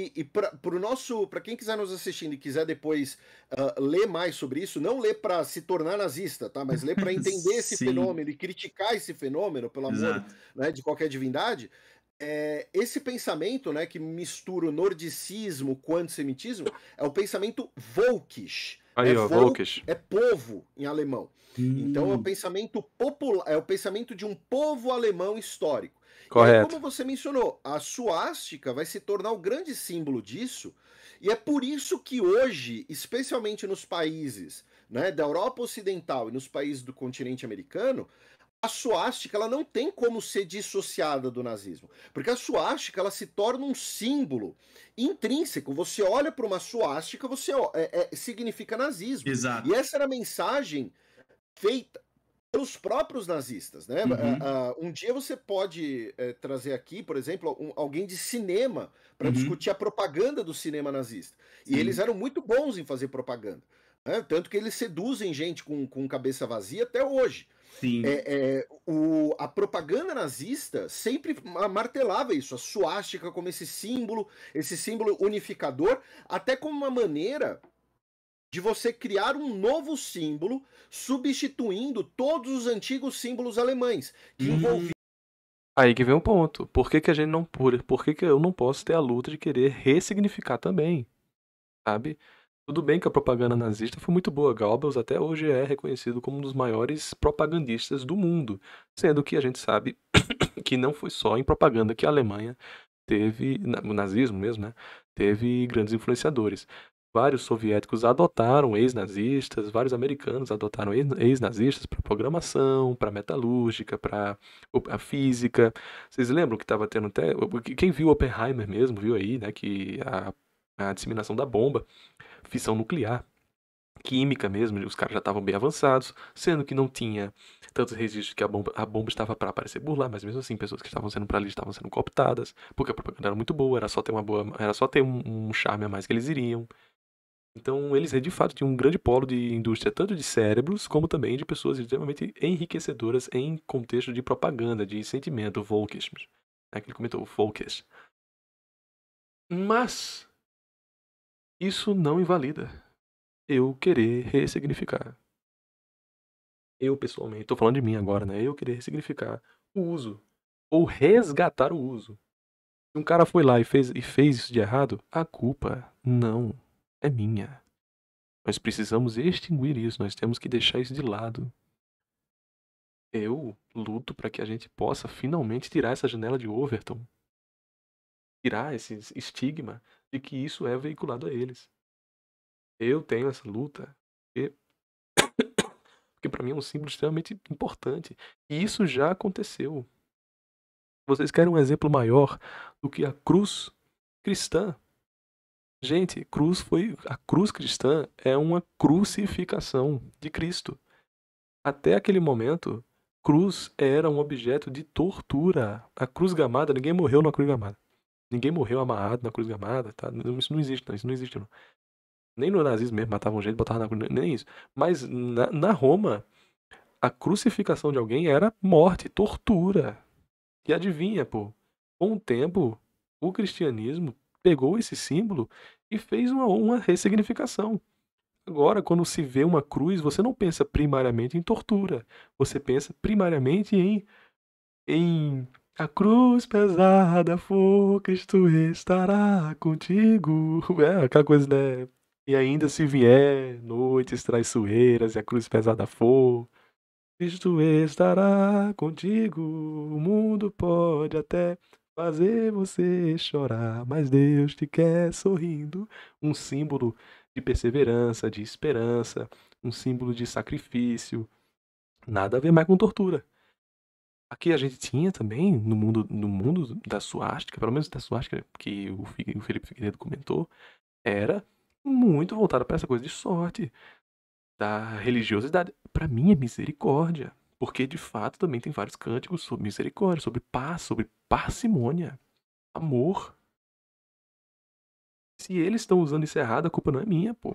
E, e para o nosso, para quem quiser nos assistindo e quiser depois uh, ler mais sobre isso, não ler para se tornar nazista, tá? Mas ler para [laughs] entender esse fenômeno e criticar esse fenômeno, pelo amor né, de qualquer divindade. É, esse pensamento, né, que mistura o nordicismo com o antissemitismo, é o pensamento Volkisch. Aí, é, ó, Volkisch. é povo em alemão. Hum. Então é o hum. pensamento popular, é o pensamento de um povo alemão histórico. Correto. como você mencionou, a suástica vai se tornar o grande símbolo disso, e é por isso que hoje, especialmente nos países né, da Europa Ocidental e nos países do continente americano, a suástica ela não tem como ser dissociada do nazismo, porque a suástica ela se torna um símbolo intrínseco. Você olha para uma suástica, você é, é, significa nazismo. Exato. E essa era a mensagem feita os próprios nazistas, né? Uhum. um dia você pode eh, trazer aqui, por exemplo, um, alguém de cinema para uhum. discutir a propaganda do cinema nazista. Sim. E eles eram muito bons em fazer propaganda. Né? Tanto que eles seduzem gente com, com cabeça vazia até hoje. Sim. É, é, o, a propaganda nazista sempre martelava isso, a suástica como esse símbolo, esse símbolo unificador, até como uma maneira de você criar um novo símbolo substituindo todos os antigos símbolos alemães que hum. envolviam
Aí que vem o ponto. Por que, que a gente não Por que, que eu não posso ter a luta de querer ressignificar também? Sabe? Tudo bem que a propaganda nazista foi muito boa. Goebbels até hoje é reconhecido como um dos maiores propagandistas do mundo, sendo que a gente sabe [coughs] que não foi só em propaganda que a Alemanha teve, o nazismo mesmo, né? Teve grandes influenciadores. Vários soviéticos adotaram ex-nazistas, vários americanos adotaram ex-nazistas para programação, para metalúrgica, para a física. Vocês lembram que estava tendo até. Quem viu Oppenheimer mesmo, viu aí, né? Que a, a disseminação da bomba, fissão nuclear, química mesmo, os caras já estavam bem avançados, sendo que não tinha tantos registros que a bomba, a bomba estava para aparecer burlar, mas mesmo assim pessoas que estavam sendo para ali estavam sendo cooptadas, porque a propaganda era muito boa, era só ter uma boa, era só ter um, um charme a mais que eles iriam. Então, eles de fato tinham um grande polo de indústria, tanto de cérebros, como também de pessoas extremamente enriquecedoras em contexto de propaganda, de sentimento, Volkism. É né, que ele comentou, Volkism. Mas, isso não invalida eu querer ressignificar. Eu, pessoalmente, estou falando de mim agora, né? Eu querer ressignificar o uso, ou resgatar o uso. Se um cara foi lá e fez, e fez isso de errado, a culpa não é minha. Nós precisamos extinguir isso, nós temos que deixar isso de lado. Eu luto para que a gente possa finalmente tirar essa janela de Overton. Tirar esse estigma de que isso é veiculado a eles. Eu tenho essa luta porque, [coughs] para mim é um símbolo extremamente importante. E isso já aconteceu. Vocês querem um exemplo maior do que a cruz cristã Gente, cruz foi a cruz cristã é uma crucificação de Cristo. Até aquele momento, cruz era um objeto de tortura. A cruz gamada, ninguém morreu na cruz gamada. Ninguém morreu amarrado na cruz gamada, tá? Isso não existe, não. Isso não existe, não. Nem no nazismo mesmo, matavam gente, botavam na cruz, nem isso. Mas na, na Roma, a crucificação de alguém era morte, tortura. E adivinha, pô, com o tempo, o cristianismo pegou esse símbolo e fez uma, uma ressignificação. Agora, quando se vê uma cruz, você não pensa primariamente em tortura. Você pensa primariamente em. em. A cruz pesada for, Cristo estará contigo. [laughs] É, aquela coisa, né? E ainda se vier noites traiçoeiras e a cruz pesada for, Cristo estará contigo. O mundo pode até fazer você chorar, mas Deus te quer sorrindo. Um símbolo de perseverança, de esperança, um símbolo de sacrifício. Nada a ver mais com tortura. Aqui a gente tinha também, no mundo, no mundo da suástica, pelo menos da suástica que o, Felipe Figueiredo comentou, era muito voltado para essa coisa de sorte, da religiosidade. Para mim é misericórdia, porque de fato também tem vários cânticos sobre misericórdia, sobre paz, sobre parcimônia, amor. Se eles estão usando isso errado, a culpa não é minha, pô.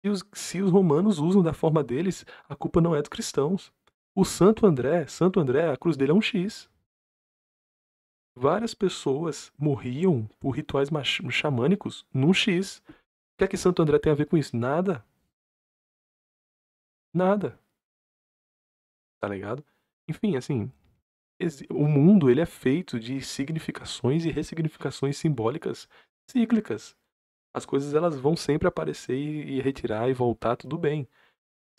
Se os, se os romanos usam da forma deles, a culpa não é dos cristãos. O Santo André, Santo André, a cruz dele é um X. Várias pessoas morriam por rituais xamânicos num X. O que é que Santo André tem a ver com isso? Nada. Nada. Tá ligado? Enfim, assim, o mundo ele é feito de significações e ressignificações simbólicas cíclicas. As coisas elas vão sempre aparecer e, retirar e voltar, tudo bem.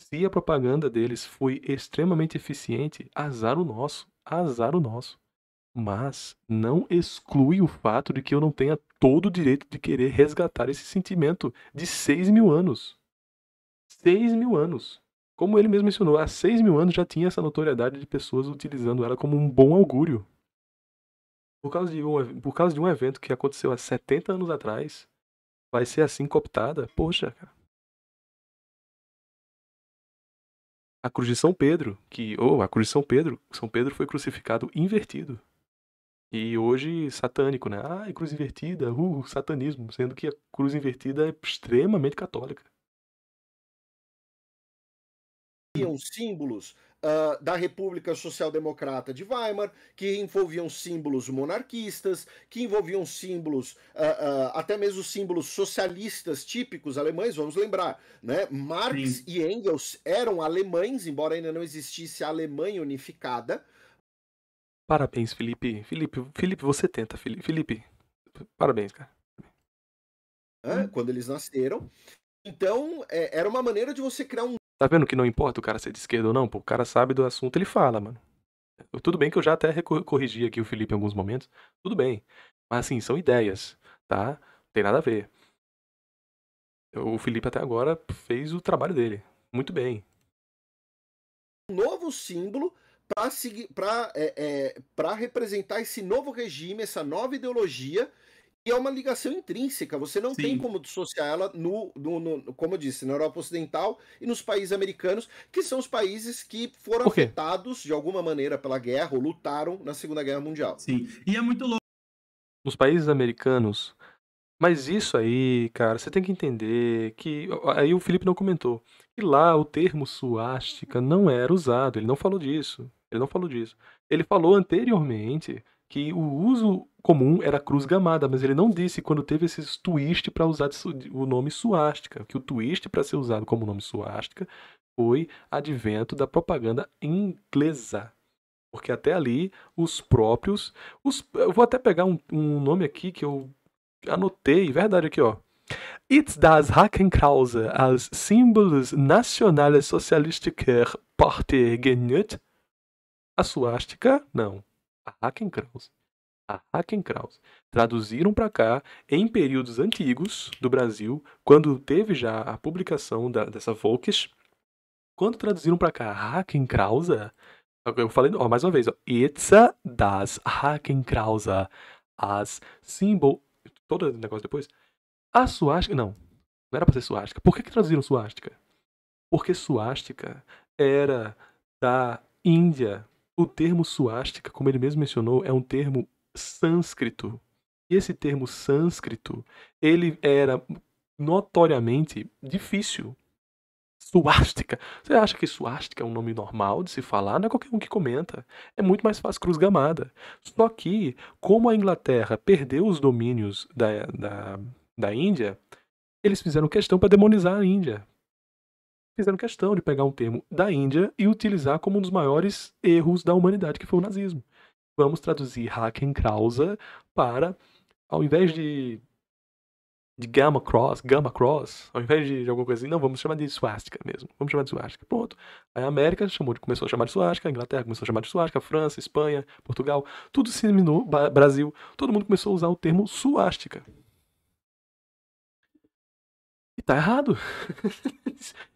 Se a propaganda deles foi extremamente eficiente, azar o nosso, azar o nosso. Mas não exclui o fato de que eu não tenha todo o direito de querer resgatar esse sentimento de 6 mil anos. 6 mil anos. Como ele mesmo mencionou, há 6 mil anos já tinha essa notoriedade de pessoas utilizando ela como um bom augúrio. Por causa de um, por causa de um evento que aconteceu há 70 anos atrás, vai ser assim cooptada? Poxa, cara. A cruz de São Pedro, que. Ou oh, a cruz de São Pedro. São Pedro foi crucificado invertido. E hoje, satânico, né? Ah, cruz invertida, uh, satanismo. Sendo que a cruz invertida é extremamente católica
envolviam símbolos uh, da República Social Democrata de Weimar, que envolviam símbolos monarquistas, que envolviam símbolos, uh, uh, até mesmo símbolos socialistas típicos alemães, vamos lembrar, né? Marx Sim. e Engels eram alemães, embora ainda não existisse a Alemanha unificada.
Parabéns, Felipe. Felipe, Felipe, você tenta, Felipe. Felipe, parabéns,
cara. Hum. Quando eles nasceram. Então, é, era uma maneira de você criar um
Tá vendo que não importa o cara ser de esquerda ou não? Pô, o cara sabe do assunto, ele fala, mano. tudo bem que eu já até corrigi aqui o Felipe em alguns momentos. Tudo bem. Mas assim, são ideias, tá? Não tem nada a ver. O Felipe até agora fez o trabalho dele. Muito bem.
Um novo símbolo para é, é, representar esse novo regime, essa nova ideologia é uma ligação intrínseca, você não Sim. tem como dissociar ela no, no, no, como eu disse, na Europa Ocidental e nos países americanos, que são os países que foram afetados de alguma maneira pela guerra ou lutaram na Segunda Guerra Mundial. Sim, e é muito louco.
Os países americanos. Mas isso aí, cara, você tem que entender que. Aí o Felipe não comentou. E lá o termo suástica não era usado, ele não falou disso. Ele não falou disso. Ele falou anteriormente que o uso comum era cruz gamada, mas ele não disse quando teve esses twist para usar o nome suástica, que o twist para ser usado como nome suástica foi advento da propaganda inglesa. Porque até ali, os próprios. Os, eu vou até pegar um, um nome aqui que eu anotei, verdade aqui, ó. It's das Hakenkrause als Symbols Nationale Sozialistischer Partei genützt. A suástica, não a Hakenkraus, a Hakenkraus, traduziram para cá em períodos antigos do Brasil, quando teve já a publicação da, dessa Volks, quando traduziram para cá a Hakenkrausa, é, eu falei, ó, mais uma vez, ó, it's das Hakenkrausa, as symbol, todo o negócio depois, a suástica, não, não era para ser suástica. Por que, que traduziram suástica? Porque suástica era da Índia, o termo suástica, como ele mesmo mencionou, é um termo sânscrito. E esse termo sânscrito, ele era notoriamente difícil. Suástica. Você acha que suástica é um nome normal de se falar? Não é qualquer um que comenta. É muito mais fácil cruz gamada. Só que, como a Inglaterra perdeu os domínios da, da, da Índia, eles fizeram questão para demonizar a Índia, fizeram questão de pegar um termo da Índia e utilizar como um dos maiores erros da humanidade, que foi o nazismo. Vamos traduzir Hakenkrause para, ao invés de, de Gamma Cross, Gamma Cross, ao invés de, de alguma coisa assim, não, vamos chamar de swastika mesmo. Vamos chamar de swastika. Pronto. Aí a América chamou, começou a chamar de swastika, a Inglaterra começou a chamar de swastika, a França, a Espanha, Portugal, tudo se eliminou, Brasil, todo mundo começou a usar o termo swastika. E tá errado. [laughs]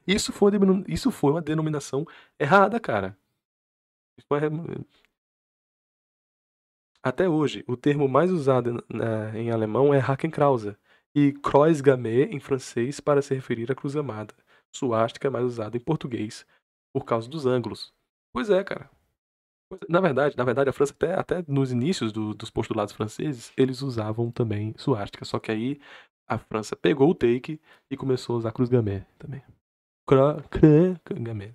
isso, foi, isso foi uma denominação errada, cara. Até hoje, o termo mais usado em alemão é Hakenkrause e Kreuzgamé em francês para se referir à cruz amada. Suástica é mais usado em português por causa dos ângulos. Pois é, cara. É, na verdade, na verdade a França até, até nos inícios do, dos postulados franceses, eles usavam também suástica, só que aí a França pegou o take e começou a usar Cruz Gamé também.
Cro, cra, Gamé.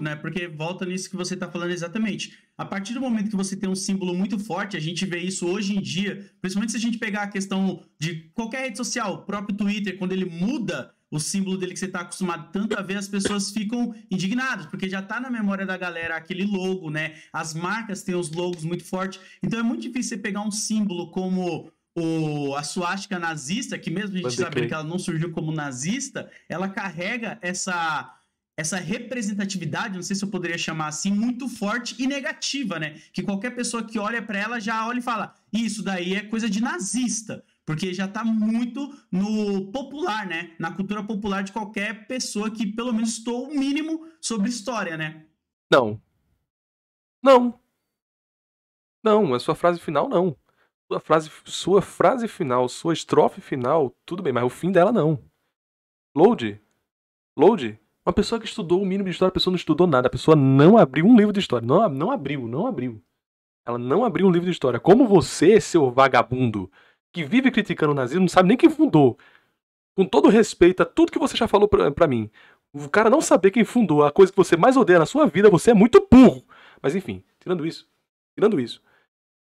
Né? Porque volta nisso que você está falando exatamente. A partir do momento que você tem um símbolo muito forte, a gente vê isso hoje em dia, principalmente se a gente pegar a questão de qualquer rede social, o próprio Twitter, quando ele muda o símbolo dele que você está acostumado tanto a ver, as pessoas ficam indignadas, porque já está na memória da galera aquele logo, né? As marcas têm os logos muito fortes. Então é muito difícil você pegar um símbolo como o, a suástica nazista, que mesmo a gente sabe que ela não surgiu como nazista, ela carrega essa essa representatividade, não sei se eu poderia chamar assim, muito forte e negativa, né? Que qualquer pessoa que olha para ela já olha e fala: "Isso daí é coisa de nazista". Porque já está muito no popular, né? Na cultura popular de qualquer pessoa que pelo menos estou o mínimo sobre história, né? Não. Não.
Não, a sua frase final não. Sua frase, sua frase final, sua estrofe final, tudo bem, mas o fim dela não. Load. Load. Uma pessoa que estudou o mínimo de história, a pessoa não estudou nada, a pessoa não abriu um livro de história. Não, não abriu, não abriu. Ela não abriu um livro de história. Como você, seu vagabundo, que vive criticando o nazismo, não sabe nem quem fundou. Com todo respeito a tudo que você já falou pra, mim, o cara não saber quem fundou a coisa que você mais odeia na sua vida, você é muito burro. Mas enfim, tirando isso, tirando isso.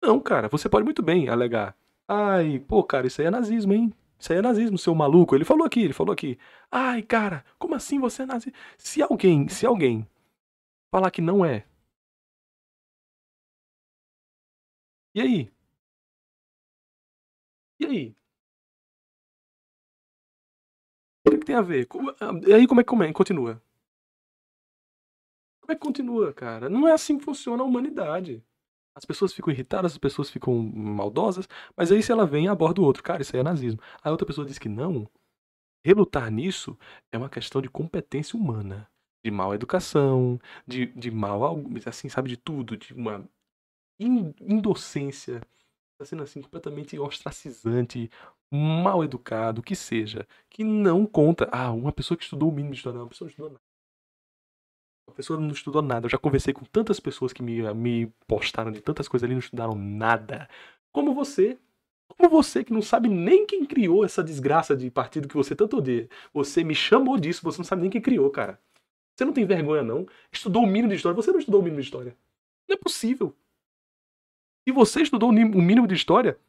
Não, cara, você pode muito bem alegar. Ai, pô, cara, isso aí é nazismo, hein? Isso aí é nazismo, seu maluco. Ele falou aqui, ele falou aqui. Ai, cara, como assim você é nazista? Se alguém, se alguém falar que
não é. E aí? E aí?
O que, é que tem a ver? Ah, e aí como é que continua? Como é que continua, cara? Não é assim que funciona a humanidade. As pessoas ficam irritadas, as pessoas ficam maldosas, mas aí se ela vem, aborda o outro. Cara, isso aí é nazismo. A outra pessoa diz que não. Relutar nisso é uma questão de competência humana. De mal educação, de, de mal, assim, sabe, de tudo. De uma indocência sendo assim completamente ostracizante, mal educado, o que seja, que não conta. Ah, uma pessoa que estudou o mínimo de história, não, uma pessoa não estudou nada. Uma pessoa não estudou nada. Eu já conversei com tantas pessoas que me, me postaram de tantas coisas ali não estudaram nada. Como você, como você que não sabe nem quem criou essa desgraça de partido que você tanto odeia. Você me chamou disso, você não sabe nem quem criou, cara. Você não tem vergonha, não. Estudou o mínimo de história, você não estudou o mínimo de história. Não é possível. Se você estudou o mínimo de história.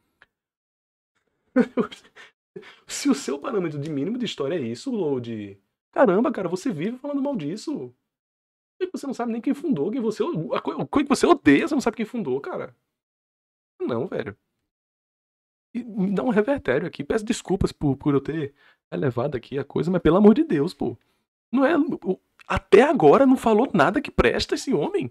[laughs] se o seu parâmetro de mínimo de história é isso, Load. Caramba, cara, você vive falando mal disso. Você não sabe nem quem fundou, quem você. A coisa que você odeia, você não sabe quem fundou, cara. Não, velho. E me dá um revertério aqui. Peço desculpas por, por eu ter elevado aqui a coisa, mas pelo amor de Deus, pô. Não é. Até agora não falou nada que presta esse
homem.